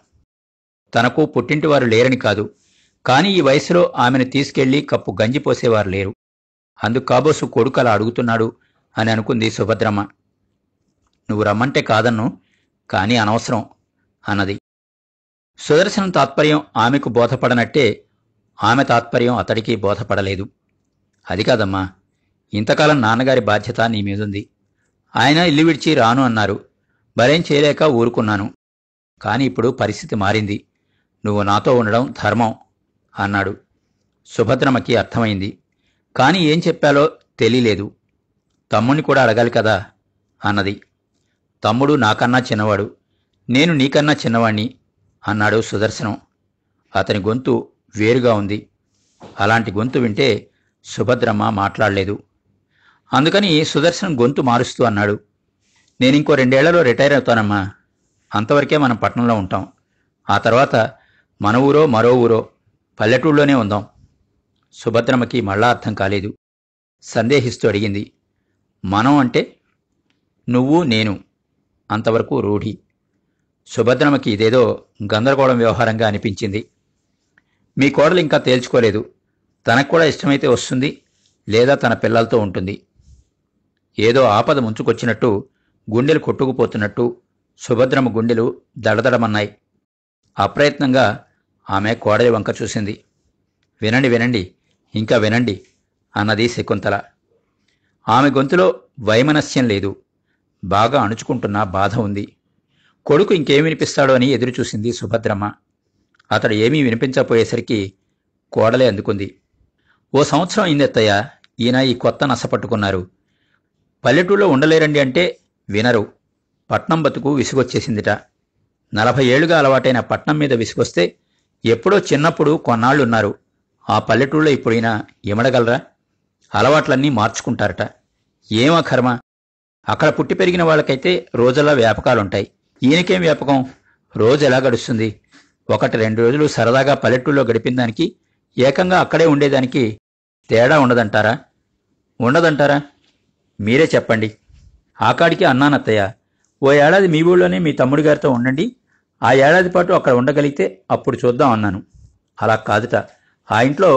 తనకు పుట్టింటివారు లేరని కాదు కాని ఈ వయసులో ఆమెను తీసుకెళ్లి కప్పు గంజి పోసేవారు లేరు అందుకాబోసు కాబోసు కొడుకు అలా అడుగుతున్నాడు అని అనుకుంది సుభద్రమ్మ నువ్వు రమ్మంటే కాదన్ను కానీ అనవసరం అన్నది సుదర్శనం తాత్పర్యం ఆమెకు బోధపడనట్టే ఆమె తాత్పర్యం అతడికి బోధపడలేదు అది కాదమ్మా ఇంతకాలం నాన్నగారి బాధ్యత నీ మీదుంది ఆయన ఇల్లు విడిచి రాను అన్నారు భలేం చేయలేక ఊరుకున్నాను కాని ఇప్పుడు పరిస్థితి మారింది నువ్వు నాతో ఉండడం ధర్మం అన్నాడు సుభద్రమకి అర్థమైంది కాని ఏం చెప్పాలో తెలియలేదు తమ్ముణ్ణి కూడా అడగాలి కదా అన్నది తమ్ముడు నాకన్నా చిన్నవాడు నేను నీకన్నా చిన్నవాణ్ణి అన్నాడు సుదర్శనం అతని గొంతు వేరుగా ఉంది అలాంటి గొంతు వింటే సుభద్రమ్మ మాట్లాడలేదు అందుకని సుదర్శనం గొంతు మారుస్తూ అన్నాడు నేను ఇంకో రెండేళ్లలో రిటైర్ అవుతానమ్మా అంతవరకే మనం పట్టణంలో ఉంటాం ఆ తర్వాత మన ఊరో మరో ఊరో పల్లెటూళ్ళలోనే ఉందాం సుభద్రమ్మకి మళ్ళా అర్థం కాలేదు సందేహిస్తూ అడిగింది మనం అంటే నువ్వు నేను అంతవరకు రూఢి సుభద్రమకి ఇదేదో గందరగోళం వ్యవహారంగా అనిపించింది మీ కోడలు ఇంకా తేల్చుకోలేదు తనకు కూడా ఇష్టమైతే వస్తుంది లేదా తన పిల్లలతో ఉంటుంది ఏదో ఆపద ముంచుకొచ్చినట్టు గుండెలు కొట్టుకుపోతున్నట్టు సుభద్రమ గుండెలు దడదడమన్నాయి అప్రయత్నంగా ఆమె కోడలి వంక చూసింది వినండి వినండి ఇంకా వినండి అన్నది శకుంతల ఆమె గొంతులో వైమనస్యం లేదు బాగా అణుచుకుంటున్నా బాధ ఉంది కొడుకు ఇంకేం వినిపిస్తాడో అని ఎదురుచూసింది సుభద్రమ్మ అతడు ఏమీ వినిపించకపోయేసరికి కోడలే అందుకుంది ఓ సంవత్సరం అయిందెత్తయ్య ఈయన ఈ కొత్త నసపట్టుకున్నారు పల్లెటూళ్ళో ఉండలేరండి అంటే వినరు పట్నం బతుకు విసుగొచ్చేసిందిట నలభై ఏళ్లుగా అలవాటైన పట్నం మీద విసుగొస్తే ఎప్పుడో చిన్నప్పుడు కొన్నాళ్లున్నారు ఆ పల్లెటూళ్ళో ఇప్పుడైనా ఇమడగలరా అలవాట్లన్నీ మార్చుకుంటారట ఏమో కర్మ అక్కడ పుట్టి పెరిగిన వాళ్ళకైతే రోజులా వ్యాపకాలుంటాయి ఈయనకేం వ్యాపకం రోజు ఎలా గడుస్తుంది ఒకటి రెండు రోజులు సరదాగా పల్లెటూళ్ళలో గడిపిన దానికి ఏకంగా అక్కడే ఉండేదానికి తేడా ఉండదంటారా ఉండదంటారా మీరే చెప్పండి ఆకాడికి అన్నానత్తయ్య ఓ ఏడాది మీ ఊళ్ళోనే మీ తమ్ముడి గారితో ఉండండి ఆ ఏడాది పాటు అక్కడ ఉండగలిగితే అప్పుడు చూద్దాం అన్నాను అలా కాదుట ఆ ఇంట్లో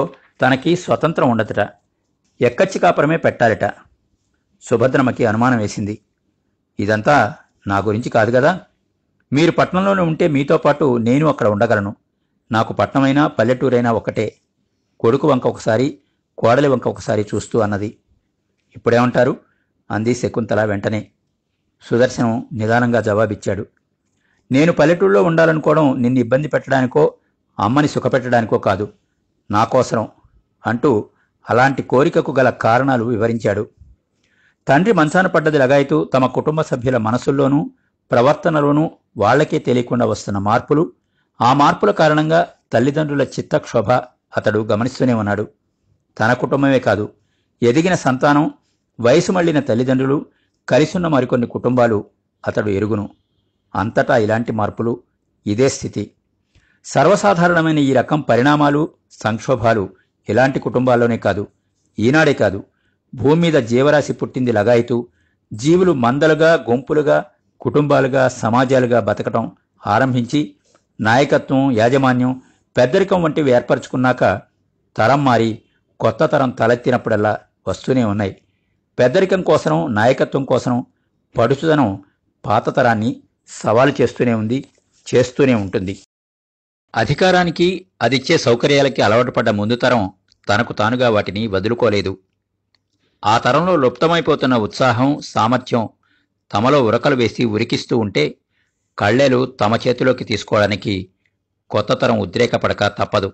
తనకి స్వతంత్రం ఉండదుట ఎక్కచ్చి కాపురమే పెట్టాలిట సుభద్రమ్మకి అనుమానం వేసింది ఇదంతా నా గురించి కాదు కదా మీరు పట్నంలోనే ఉంటే మీతో పాటు నేను అక్కడ ఉండగలను నాకు పట్నమైనా పల్లెటూరైనా ఒకటే కొడుకు వంక ఒకసారి కోడలి వంక ఒకసారి చూస్తూ అన్నది ఇప్పుడేమంటారు అంది శకుంతల వెంటనే సుదర్శనం నిదానంగా జవాబిచ్చాడు నేను పల్లెటూరులో ఉండాలనుకోవడం నిన్ను ఇబ్బంది పెట్టడానికో అమ్మని సుఖపెట్టడానికో కాదు నాకోసరం అంటూ అలాంటి కోరికకు గల కారణాలు వివరించాడు తండ్రి మంచాన పడ్డది లగాయతూ తమ కుటుంబ సభ్యుల మనసుల్లోనూ ప్రవర్తనలోనూ వాళ్లకే తెలియకుండా వస్తున్న మార్పులు ఆ మార్పుల కారణంగా తల్లిదండ్రుల చిత్తక్షోభ అతడు గమనిస్తూనే ఉన్నాడు తన కుటుంబమే కాదు ఎదిగిన సంతానం వయసు మళ్లిన తల్లిదండ్రులు కలిసున్న మరికొన్ని కుటుంబాలు అతడు ఎరుగును అంతటా ఇలాంటి మార్పులు ఇదే స్థితి సర్వసాధారణమైన ఈ రకం పరిణామాలు సంక్షోభాలు ఇలాంటి కుటుంబాల్లోనే కాదు ఈనాడే కాదు భూమి మీద జీవరాశి పుట్టింది లగాయితూ జీవులు మందలుగా గుంపులుగా కుటుంబాలుగా సమాజాలుగా బతకటం ఆరంభించి నాయకత్వం యాజమాన్యం పెద్దరికం వంటివి ఏర్పరచుకున్నాక తరం మారి కొత్త తరం తలెత్తినప్పుడల్లా వస్తూనే ఉన్నాయి పెద్దరికం కోసం నాయకత్వం కోసం పడుచుదనం పాత తరాన్ని సవాలు చేస్తూనే ఉంది చేస్తూనే ఉంటుంది అధికారానికి అదిచ్చే సౌకర్యాలకి అలవాటు పడ్డ ముందు తరం తనకు తానుగా వాటిని వదులుకోలేదు ఆ తరంలో లుప్తమైపోతున్న ఉత్సాహం సామర్థ్యం తమలో ఉరకలు వేసి ఉరికిస్తూ ఉంటే కళ్ళెలు తమ చేతిలోకి తీసుకోవడానికి కొత్త తరం ఉద్రేకపడక తప్పదు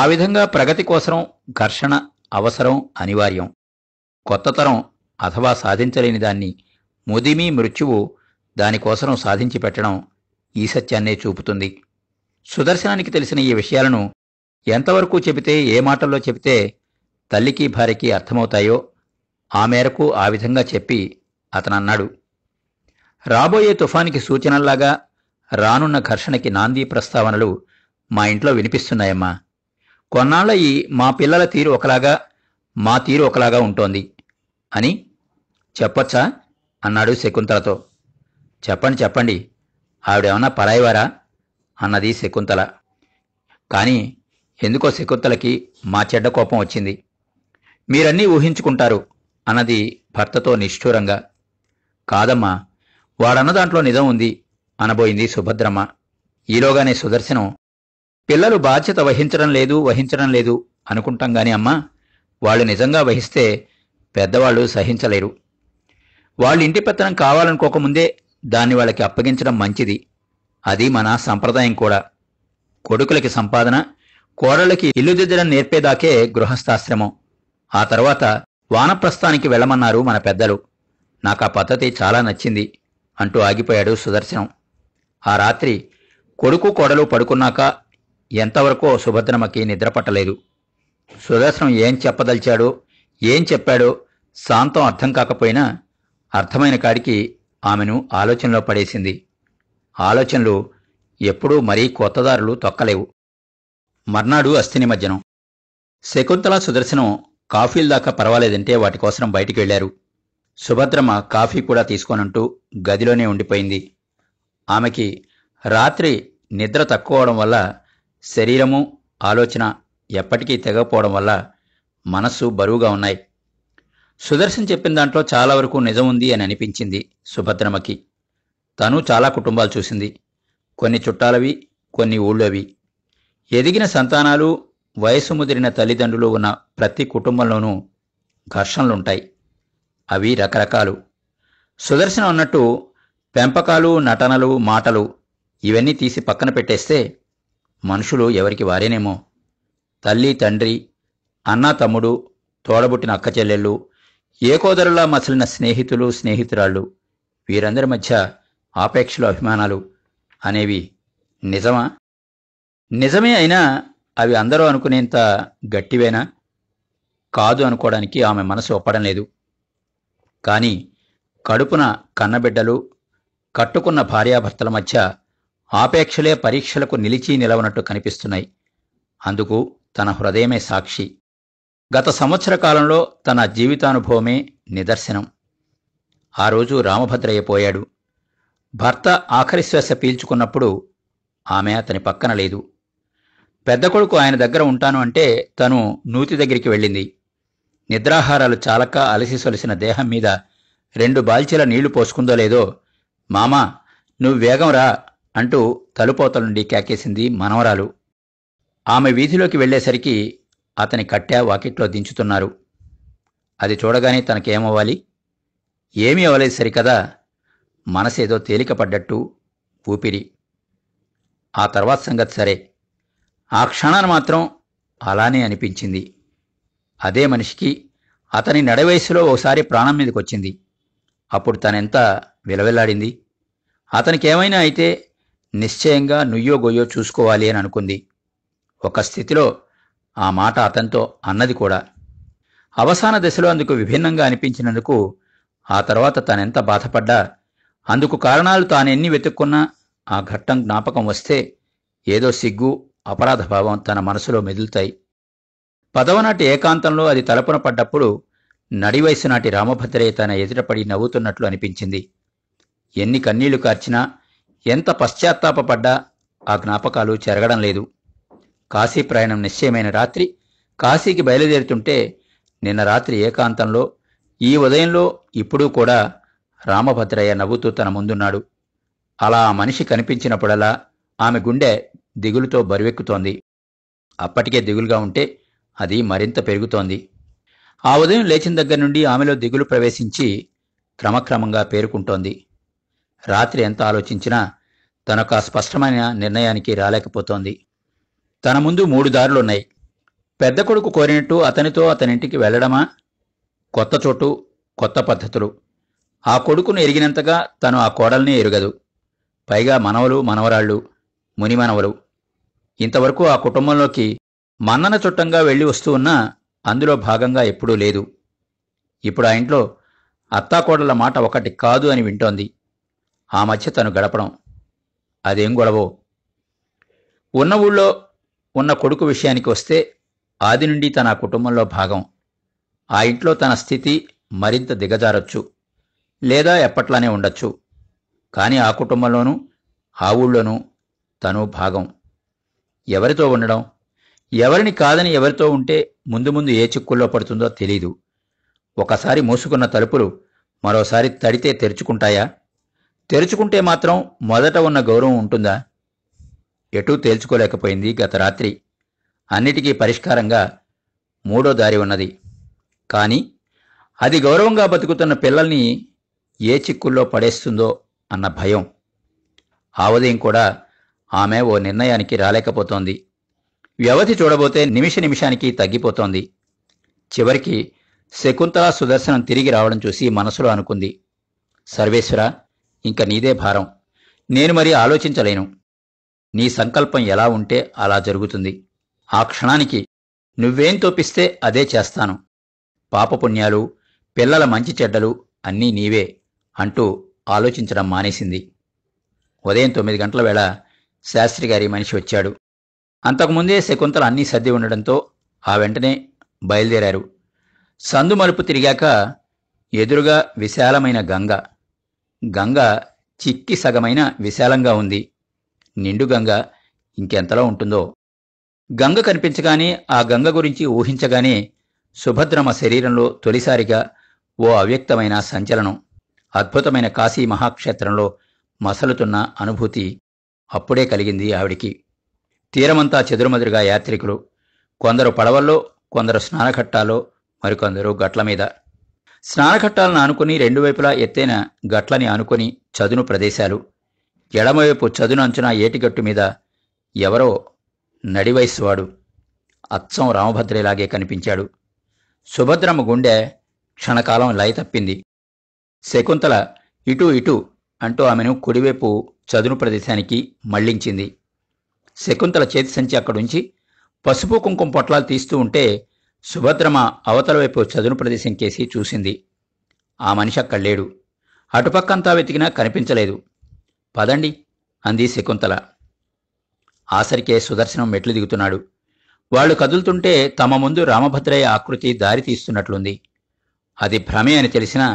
ఆ విధంగా ప్రగతి కోసం ఘర్షణ అవసరం అనివార్యం కొత్త తరం అథవా సాధించలేని దాన్ని ముదిమి మృత్యువు దానికోసం సాధించి పెట్టడం ఈ సత్యాన్నే చూపుతుంది సుదర్శనానికి తెలిసిన ఈ విషయాలను ఎంతవరకు చెబితే ఏ మాటల్లో చెబితే తల్లికి భార్యకి అర్థమవుతాయో ఆ మేరకు ఆ విధంగా చెప్పి అతనన్నాడు రాబోయే తుఫానికి సూచనల్లాగా రానున్న ఘర్షణకి నాంది ప్రస్తావనలు మా ఇంట్లో వినిపిస్తున్నాయమ్మా కొన్నాళ్ళయి మా పిల్లల తీరు ఒకలాగా మా తీరు ఒకలాగా ఉంటోంది అని చెప్పొచ్చా అన్నాడు శకుంతలతో చెప్పండి చెప్పండి ఆవిడేమన్నా పరాయివారా అన్నది శకుంతల కానీ ఎందుకో శకుంతలకి మా చెడ్డ కోపం వచ్చింది మీరన్నీ ఊహించుకుంటారు అన్నది భర్తతో నిష్ఠూరంగా కాదమ్మా వాడన్న దాంట్లో నిజం ఉంది అనబోయింది సుభద్రమ్మ ఈలోగానే సుదర్శనం పిల్లలు బాధ్యత వహించడం లేదు వహించడం లేదు అనుకుంటాం గాని అమ్మా వాళ్ళు నిజంగా వహిస్తే పెద్దవాళ్ళు సహించలేరు వాళ్ళ ఇంటి పెత్తనం కావాలనుకోకముందే దాన్ని వాళ్ళకి అప్పగించడం మంచిది అది మన సంప్రదాయం కూడా కొడుకులకి సంపాదన కోడళ్ళకి ఇల్లు దిద్దడం నేర్పేదాకే గృహస్థాశ్రమం ఆ తర్వాత వానప్రస్థానికి వెళ్లమన్నారు మన పెద్దలు నాకా పద్ధతి చాలా నచ్చింది అంటూ ఆగిపోయాడు సుదర్శనం ఆ రాత్రి కొడుకు కోడలు పడుకున్నాక ఎంతవరకో సుభద్రమకి నిద్రపట్టలేదు సుదర్శనం ఏం చెప్పదలిచాడో ఏం చెప్పాడో శాంతం అర్థం కాకపోయినా అర్థమైన కాడికి ఆమెను ఆలోచనలో పడేసింది ఆలోచనలు ఎప్పుడూ మరీ కొత్తదారులు తొక్కలేవు మర్నాడు అస్థిని మధ్యనం శకుంతల సుదర్శనం కాఫీల దాకా పర్వాలేదంటే వాటి కోసం బయటికి వెళ్లారు సుభద్రమ్మ కాఫీ కూడా తీసుకోనంటూ గదిలోనే ఉండిపోయింది ఆమెకి రాత్రి నిద్ర తక్కువడం వల్ల శరీరము ఆలోచన ఎప్పటికీ తెగకపోవడం వల్ల మనస్సు బరువుగా ఉన్నాయి సుదర్శన్ చెప్పిన దాంట్లో చాలా వరకు నిజం ఉంది అని అనిపించింది సుభద్రమ్మకి తను చాలా కుటుంబాలు చూసింది కొన్ని చుట్టాలవి కొన్ని ఊళ్ళోవి ఎదిగిన సంతానాలు వయసు ముదిరిన తల్లిదండ్రులు ఉన్న ప్రతి కుటుంబంలోనూ ఘర్షణలుంటాయి అవి రకరకాలు సుదర్శనం అన్నట్టు పెంపకాలు నటనలు మాటలు ఇవన్నీ తీసి పక్కన పెట్టేస్తే మనుషులు ఎవరికి వారేనేమో తల్లి తండ్రి అన్న తమ్ముడు తోడబుట్టిన అక్క చెల్లెళ్ళు ఏకోదరులా మసలిన స్నేహితులు స్నేహితురాళ్ళు వీరందరి మధ్య ఆపేక్షలు అభిమానాలు అనేవి నిజమా నిజమే అయినా అవి అందరూ అనుకునేంత గట్టివేనా కాదు అనుకోవడానికి ఆమె మనసు ఒప్పడం లేదు కానీ కడుపున కన్నబిడ్డలు కట్టుకున్న భార్యాభర్తల మధ్య ఆపేక్షలే పరీక్షలకు నిలిచి నిలవనట్టు కనిపిస్తున్నాయి అందుకు తన హృదయమే సాక్షి గత సంవత్సర కాలంలో తన జీవితానుభవమే నిదర్శనం ఆ రోజు రామభద్రయ్య పోయాడు భర్త ఆఖరి శ్వాస పీల్చుకున్నప్పుడు ఆమె అతని పక్కన లేదు పెద్ద కొడుకు ఆయన దగ్గర ఉంటాను అంటే తను నూతి దగ్గరికి వెళ్ళింది నిద్రాహారాలు చాలక అలసి సొలిసిన దేహం మీద రెండు బాల్చీల నీళ్లు పోసుకుందో లేదో మామా నువ్వు వేగం రా అంటూ తలుపోతల నుండి కేకేసింది మనవరాలు ఆమె వీధిలోకి వెళ్లేసరికి అతని కట్టె వాకిట్లో దించుతున్నారు అది చూడగానే తనకేమవ్వాలి ఏమీ అవ్వలేదు సరికదా మనసేదో తేలికపడ్డట్టు ఊపిరి ఆ తర్వాత సంగతి సరే ఆ క్షణాన మాత్రం అలానే అనిపించింది అదే మనిషికి అతని నడవయసులో ఒకసారి ప్రాణం మీదకొచ్చింది అప్పుడు తనెంత విలవిల్లాడింది అతనికేమైనా అయితే నిశ్చయంగా నుయ్యో గొయ్యో చూసుకోవాలి అని అనుకుంది ఒక స్థితిలో ఆ మాట అతనితో అన్నది కూడా అవసాన దశలో అందుకు విభిన్నంగా అనిపించినందుకు ఆ తర్వాత తనెంత బాధపడ్డా అందుకు కారణాలు తానెన్ని వెతుక్కున్నా ఆ ఘట్టం జ్ఞాపకం వస్తే ఏదో సిగ్గు అపరాధ భావం తన మనసులో మెదులుతాయి పదవనాటి ఏకాంతంలో అది తలపున పడ్డప్పుడు నడివయసు నాటి రామభద్రయ్య తన ఎదుటపడి నవ్వుతున్నట్లు అనిపించింది ఎన్ని కన్నీళ్లు కార్చినా ఎంత పశ్చాత్తాపపడ్డా ఆ జ్ఞాపకాలు చెరగడం లేదు కాశీ ప్రయాణం నిశ్చయమైన రాత్రి కాశీకి బయలుదేరుతుంటే నిన్న రాత్రి ఏకాంతంలో ఈ ఉదయంలో ఇప్పుడూ కూడా రామభద్రయ్య నవ్వుతూ తన ముందున్నాడు అలా ఆ మనిషి కనిపించినప్పుడలా ఆమె గుండె దిగులుతో బరివెక్కుతోంది అప్పటికే దిగులుగా ఉంటే అది మరింత పెరుగుతోంది ఆ ఉదయం లేచిన దగ్గర నుండి ఆమెలో దిగులు ప్రవేశించి క్రమక్రమంగా పేరుకుంటోంది రాత్రి ఎంత ఆలోచించినా తనొక స్పష్టమైన నిర్ణయానికి రాలేకపోతోంది తన ముందు మూడు దారులున్నాయి పెద్ద కొడుకు కోరినట్టు అతనితో అతనింటికి వెళ్లడమా కొత్త చోటు కొత్త పద్ధతులు ఆ కొడుకును ఎరిగినంతగా తను ఆ కోడల్ని ఎరుగదు పైగా మనవలు మనవరాళ్ళు మునిమనవలు ఇంతవరకు ఆ కుటుంబంలోకి మన్నన చుట్టంగా వెళ్ళి వస్తూ ఉన్నా అందులో భాగంగా ఎప్పుడూ లేదు ఇప్పుడు ఆ ఇంట్లో అత్తాకోడల మాట ఒకటి కాదు అని వింటోంది ఆ మధ్య తను గడపడం అదేం గొడవో ఉన్న ఊళ్ళో ఉన్న కొడుకు విషయానికి వస్తే ఆది నుండి తన కుటుంబంలో భాగం ఆ ఇంట్లో తన స్థితి మరింత దిగజారొచ్చు లేదా ఎప్పట్లానే ఉండొచ్చు కానీ ఆ కుటుంబంలోనూ ఆ ఊళ్ళోనూ తను భాగం ఎవరితో ఉండడం ఎవరిని కాదని ఎవరితో ఉంటే ముందు ముందు ఏ చిక్కుల్లో పడుతుందో తెలీదు ఒకసారి మూసుకున్న తలుపులు మరోసారి తడితే తెరుచుకుంటాయా తెరుచుకుంటే మాత్రం మొదట ఉన్న గౌరవం ఉంటుందా ఎటూ తేల్చుకోలేకపోయింది గత రాత్రి అన్నిటికీ పరిష్కారంగా మూడో దారి ఉన్నది కానీ అది గౌరవంగా బతుకుతున్న పిల్లల్ని ఏ చిక్కుల్లో పడేస్తుందో అన్న భయం ఆ ఉదయం కూడా ఆమె ఓ నిర్ణయానికి రాలేకపోతోంది వ్యవధి చూడబోతే నిమిష నిమిషానికి తగ్గిపోతోంది చివరికి శకుంతల సుదర్శనం తిరిగి రావడం చూసి మనసులో అనుకుంది సర్వేశ్వర ఇంక నీదే భారం నేను మరి ఆలోచించలేను నీ సంకల్పం ఎలా ఉంటే అలా జరుగుతుంది ఆ క్షణానికి నువ్వేం తోపిస్తే అదే చేస్తాను పాపపుణ్యాలు పిల్లల మంచి చెడ్డలు అన్నీ నీవే అంటూ ఆలోచించడం మానేసింది ఉదయం తొమ్మిది గంటల వేళ శాస్త్రిగారి మనిషి వచ్చాడు అంతకుముందే శకుంతల అన్నీ సర్ది ఉండడంతో ఆ వెంటనే బయలుదేరారు సందు మలుపు తిరిగాక ఎదురుగా విశాలమైన గంగ గంగ చిక్కి సగమైన విశాలంగా ఉంది నిండు గంగ ఇంకెంతలో ఉంటుందో గంగ కనిపించగానే ఆ గంగ గురించి ఊహించగానే సుభద్రమ శరీరంలో తొలిసారిగా ఓ అవ్యక్తమైన సంచలనం అద్భుతమైన కాశీ మహాక్షేత్రంలో మసలుతున్న అనుభూతి అప్పుడే కలిగింది ఆవిడికి తీరమంతా చెదురుమదురుగా యాత్రికులు కొందరు పడవల్లో కొందరు స్నానఘట్టాల్లో మరికొందరు గట్ల మీద స్నానఘట్టాలను ఆనుకుని రెండు వైపులా ఎత్తైన గట్లని ఆనుకుని చదును ప్రదేశాలు ఎడమవైపు చదును అంచున ఏటిగట్టు మీద ఎవరో నడివయస్సువాడు అచ్చం రామభద్రేలాగే కనిపించాడు సుభద్రమ్మ గుండె క్షణకాలం లయ తప్పింది శకుంతల ఇటు ఇటు అంటూ ఆమెను కుడివైపు చదును ప్రదేశానికి మళ్లించింది శకుంతల చేతి సంచి అక్కడుంచి పసుపు కుంకుమ పొట్లాలు తీస్తూ ఉంటే సుభద్రమ అవతల వైపు చదును ప్రదేశం కేసి చూసింది ఆ మనిషి అక్కడ లేడు అటుపక్కంతా వెతికినా కనిపించలేదు పదండి అంది శకుంతల ఆసరికే సుదర్శనం మెట్లు దిగుతున్నాడు వాళ్లు కదులుతుంటే తమ ముందు రామభద్రయ్య ఆకృతి దారి తీస్తున్నట్లుంది అది భ్రమే అని తెలిసినా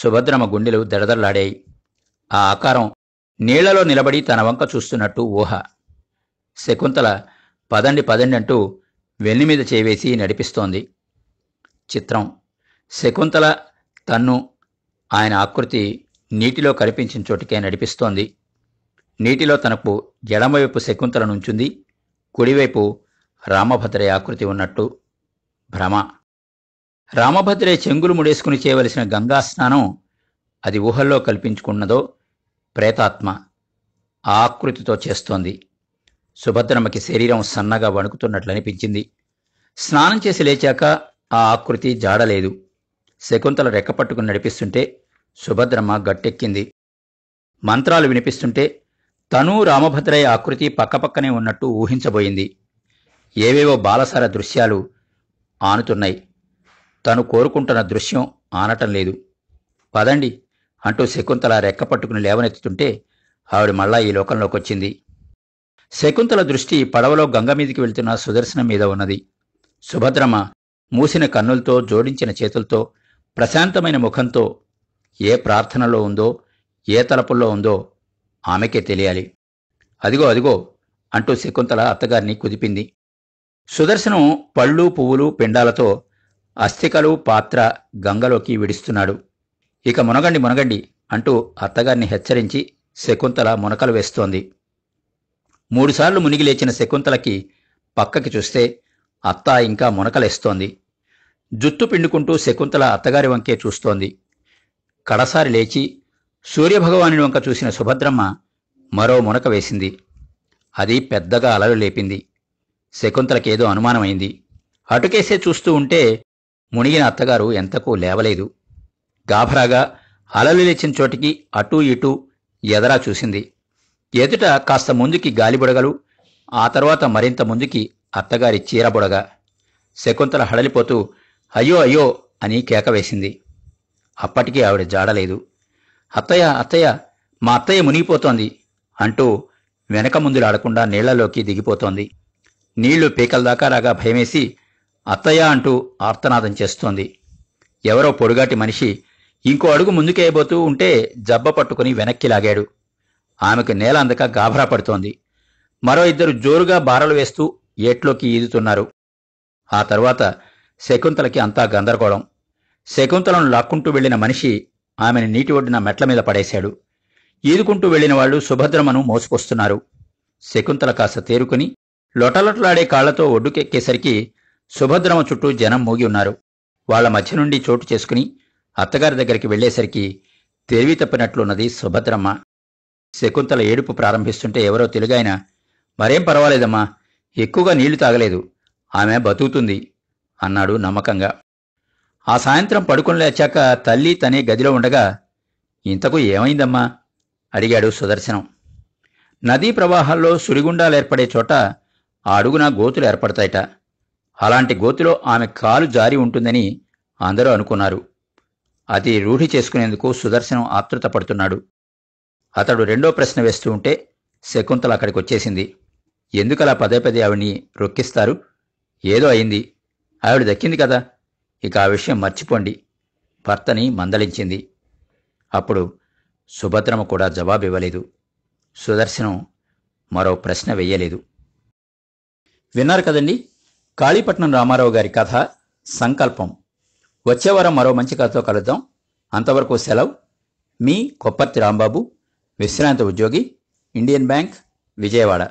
సుభద్రమ గుండెలు దడదల్లాడాయి ఆ ఆకారం నీళ్లలో నిలబడి తన వంక చూస్తున్నట్టు ఊహ శకుంతల పదండి పదండి అంటూ వెన్నిమీద చేవేసి నడిపిస్తోంది చిత్రం శకుంతల తన్ను ఆయన ఆకృతి నీటిలో కనిపించిన చోటికే నడిపిస్తోంది నీటిలో తనకు ఎడమవైపు శకుంతల నుంచుంది కుడివైపు రామభద్రే ఆకృతి ఉన్నట్టు భ్రమ రామభద్రే చెంగులు ముడేసుకుని చేయవలసిన గంగా స్నానం అది ఊహల్లో కల్పించుకున్నదో ప్రేతాత్మ ఆకృతితో చేస్తోంది సుభద్రమ్మకి శరీరం సన్నగా వణుకుతున్నట్లు అనిపించింది స్నానం చేసి లేచాక ఆ ఆకృతి జాడలేదు శకుంతల రెక్కపట్టుకుని నడిపిస్తుంటే సుభద్రమ్మ గట్టెక్కింది మంత్రాలు వినిపిస్తుంటే తనూ రామభద్రయ్య ఆకృతి పక్కపక్కనే ఉన్నట్టు ఊహించబోయింది ఏవేవో బాలసార దృశ్యాలు ఆనుతున్నాయి తను కోరుకుంటున్న దృశ్యం ఆనటం లేదు పదండి అంటూ శకుంతల రెక్క పట్టుకుని లేవనెత్తుతుంటే ఆవిడ మళ్ళా ఈ లోకంలోకి వచ్చింది శకుంతల దృష్టి పడవలో గంగ మీదికి వెళ్తున్న సుదర్శనం మీద ఉన్నది సుభద్రమ మూసిన కన్నులతో జోడించిన చేతులతో ప్రశాంతమైన ముఖంతో ఏ ప్రార్థనలో ఉందో ఏ తలపుల్లో ఉందో ఆమెకే తెలియాలి అదిగో అదిగో అంటూ శకుంతల అత్తగారిని కుదిపింది సుదర్శనం పళ్ళు పువ్వులు పిండాలతో అస్థికలు పాత్ర గంగలోకి విడుస్తున్నాడు ఇక మునగండి మునగండి అంటూ అత్తగారిని హెచ్చరించి శకుంతల మునకలు వేస్తోంది మూడుసార్లు మునిగి లేచిన శకుంతలకి పక్కకి చూస్తే అత్త ఇంకా మునకలేస్తోంది జుత్తు పిండుకుంటూ శకుంతల అత్తగారి వంకే చూస్తోంది కడసారి లేచి సూర్యభగవాని వంక చూసిన సుభద్రమ్మ మరో మునక వేసింది అది పెద్దగా అలలు లేపింది శకుంతలకేదో అనుమానమైంది అటుకేసే చూస్తూ ఉంటే మునిగిన అత్తగారు ఎంతకూ లేవలేదు గాభరాగా అలలు లేచిన చోటికి అటూ ఇటూ ఎదరా చూసింది ఎదుట కాస్త ముందుకి గాలిబుడగలు ఆ తర్వాత మరింత ముందుకి అత్తగారి చీరబుడగ శకుంతల హడలిపోతూ అయ్యో అయ్యో అని కేక వేసింది అప్పటికీ ఆవిడ జాడలేదు అత్తయ్య అత్తయ్య మా అత్తయ్య మునిగిపోతోంది అంటూ వెనక ముందులాడకుండా నీళ్లలోకి దిగిపోతోంది నీళ్లు పీకలదాకా రాగా భయమేసి అత్తయ్య అంటూ ఆర్తనాదం చేస్తోంది ఎవరో పొడుగాటి మనిషి ఇంకో అడుగు ముందుకేయబోతూ ఉంటే జబ్బ పట్టుకుని వెనక్కి లాగాడు ఆమెకు నేల అందక గాభరా పడుతోంది మరో ఇద్దరు జోరుగా బారలు వేస్తూ ఏట్లోకి ఈదుతున్నారు ఆ తర్వాత శకుంతలకి అంతా గందరగోళం శకుంతలను లాక్కుంటూ వెళ్లిన మనిషి ఆమెను నీటి ఒడ్డిన మెట్ల మీద పడేశాడు ఈదుకుంటూ వెళ్లిన వాళ్లు సుభద్రమను మోసుకొస్తున్నారు శకుంతల కాస్త తేరుకుని లొటలొటలాడే కాళ్లతో ఒడ్డుకెక్కేసరికి సుభద్రమ చుట్టూ జనం మూగి ఉన్నారు వాళ్ల మధ్య నుండి చోటు చేసుకుని అత్తగారి దగ్గరికి వెళ్లేసరికి తెలివి తప్పినట్లున్నది సుభద్రమ్మ శకుంతల ఏడుపు ప్రారంభిస్తుంటే ఎవరో తెలుగాయన మరేం పర్వాలేదమ్మా ఎక్కువగా నీళ్లు తాగలేదు ఆమె బతుకుతుంది అన్నాడు నమ్మకంగా ఆ సాయంత్రం పడుకుని లేచాక తల్లి తనే గదిలో ఉండగా ఇంతకు ఏమైందమ్మా అడిగాడు సుదర్శనం నదీ ప్రవాహాల్లో సురిగుండాలు ఏర్పడే చోట అడుగున గోతులు ఏర్పడతాయట అలాంటి గోతులో ఆమె కాలు జారి ఉంటుందని అందరూ అనుకున్నారు అది రూఢి చేసుకునేందుకు సుదర్శనం ఆతృత పడుతున్నాడు అతడు రెండో ప్రశ్న వేస్తూ ఉంటే శకుంతల అక్కడికి వచ్చేసింది ఎందుకలా పదే పదే ఆవిడ్ని రొక్కిస్తారు ఏదో అయింది ఆవిడ దక్కింది కదా ఇక ఆ విషయం మర్చిపోండి భర్తని మందలించింది అప్పుడు సుభద్రమ కూడా జవాబు ఇవ్వలేదు సుదర్శనం మరో ప్రశ్న వెయ్యలేదు విన్నారు కదండి కాళీపట్నం రామారావు గారి కథ సంకల్పం వచ్చేవారం మరో మంచి కథతో కలుద్దాం అంతవరకు సెలవు మీ కొప్పర్తి రాంబాబు విశ్రాంత ఉద్యోగి ఇండియన్ బ్యాంక్ విజయవాడ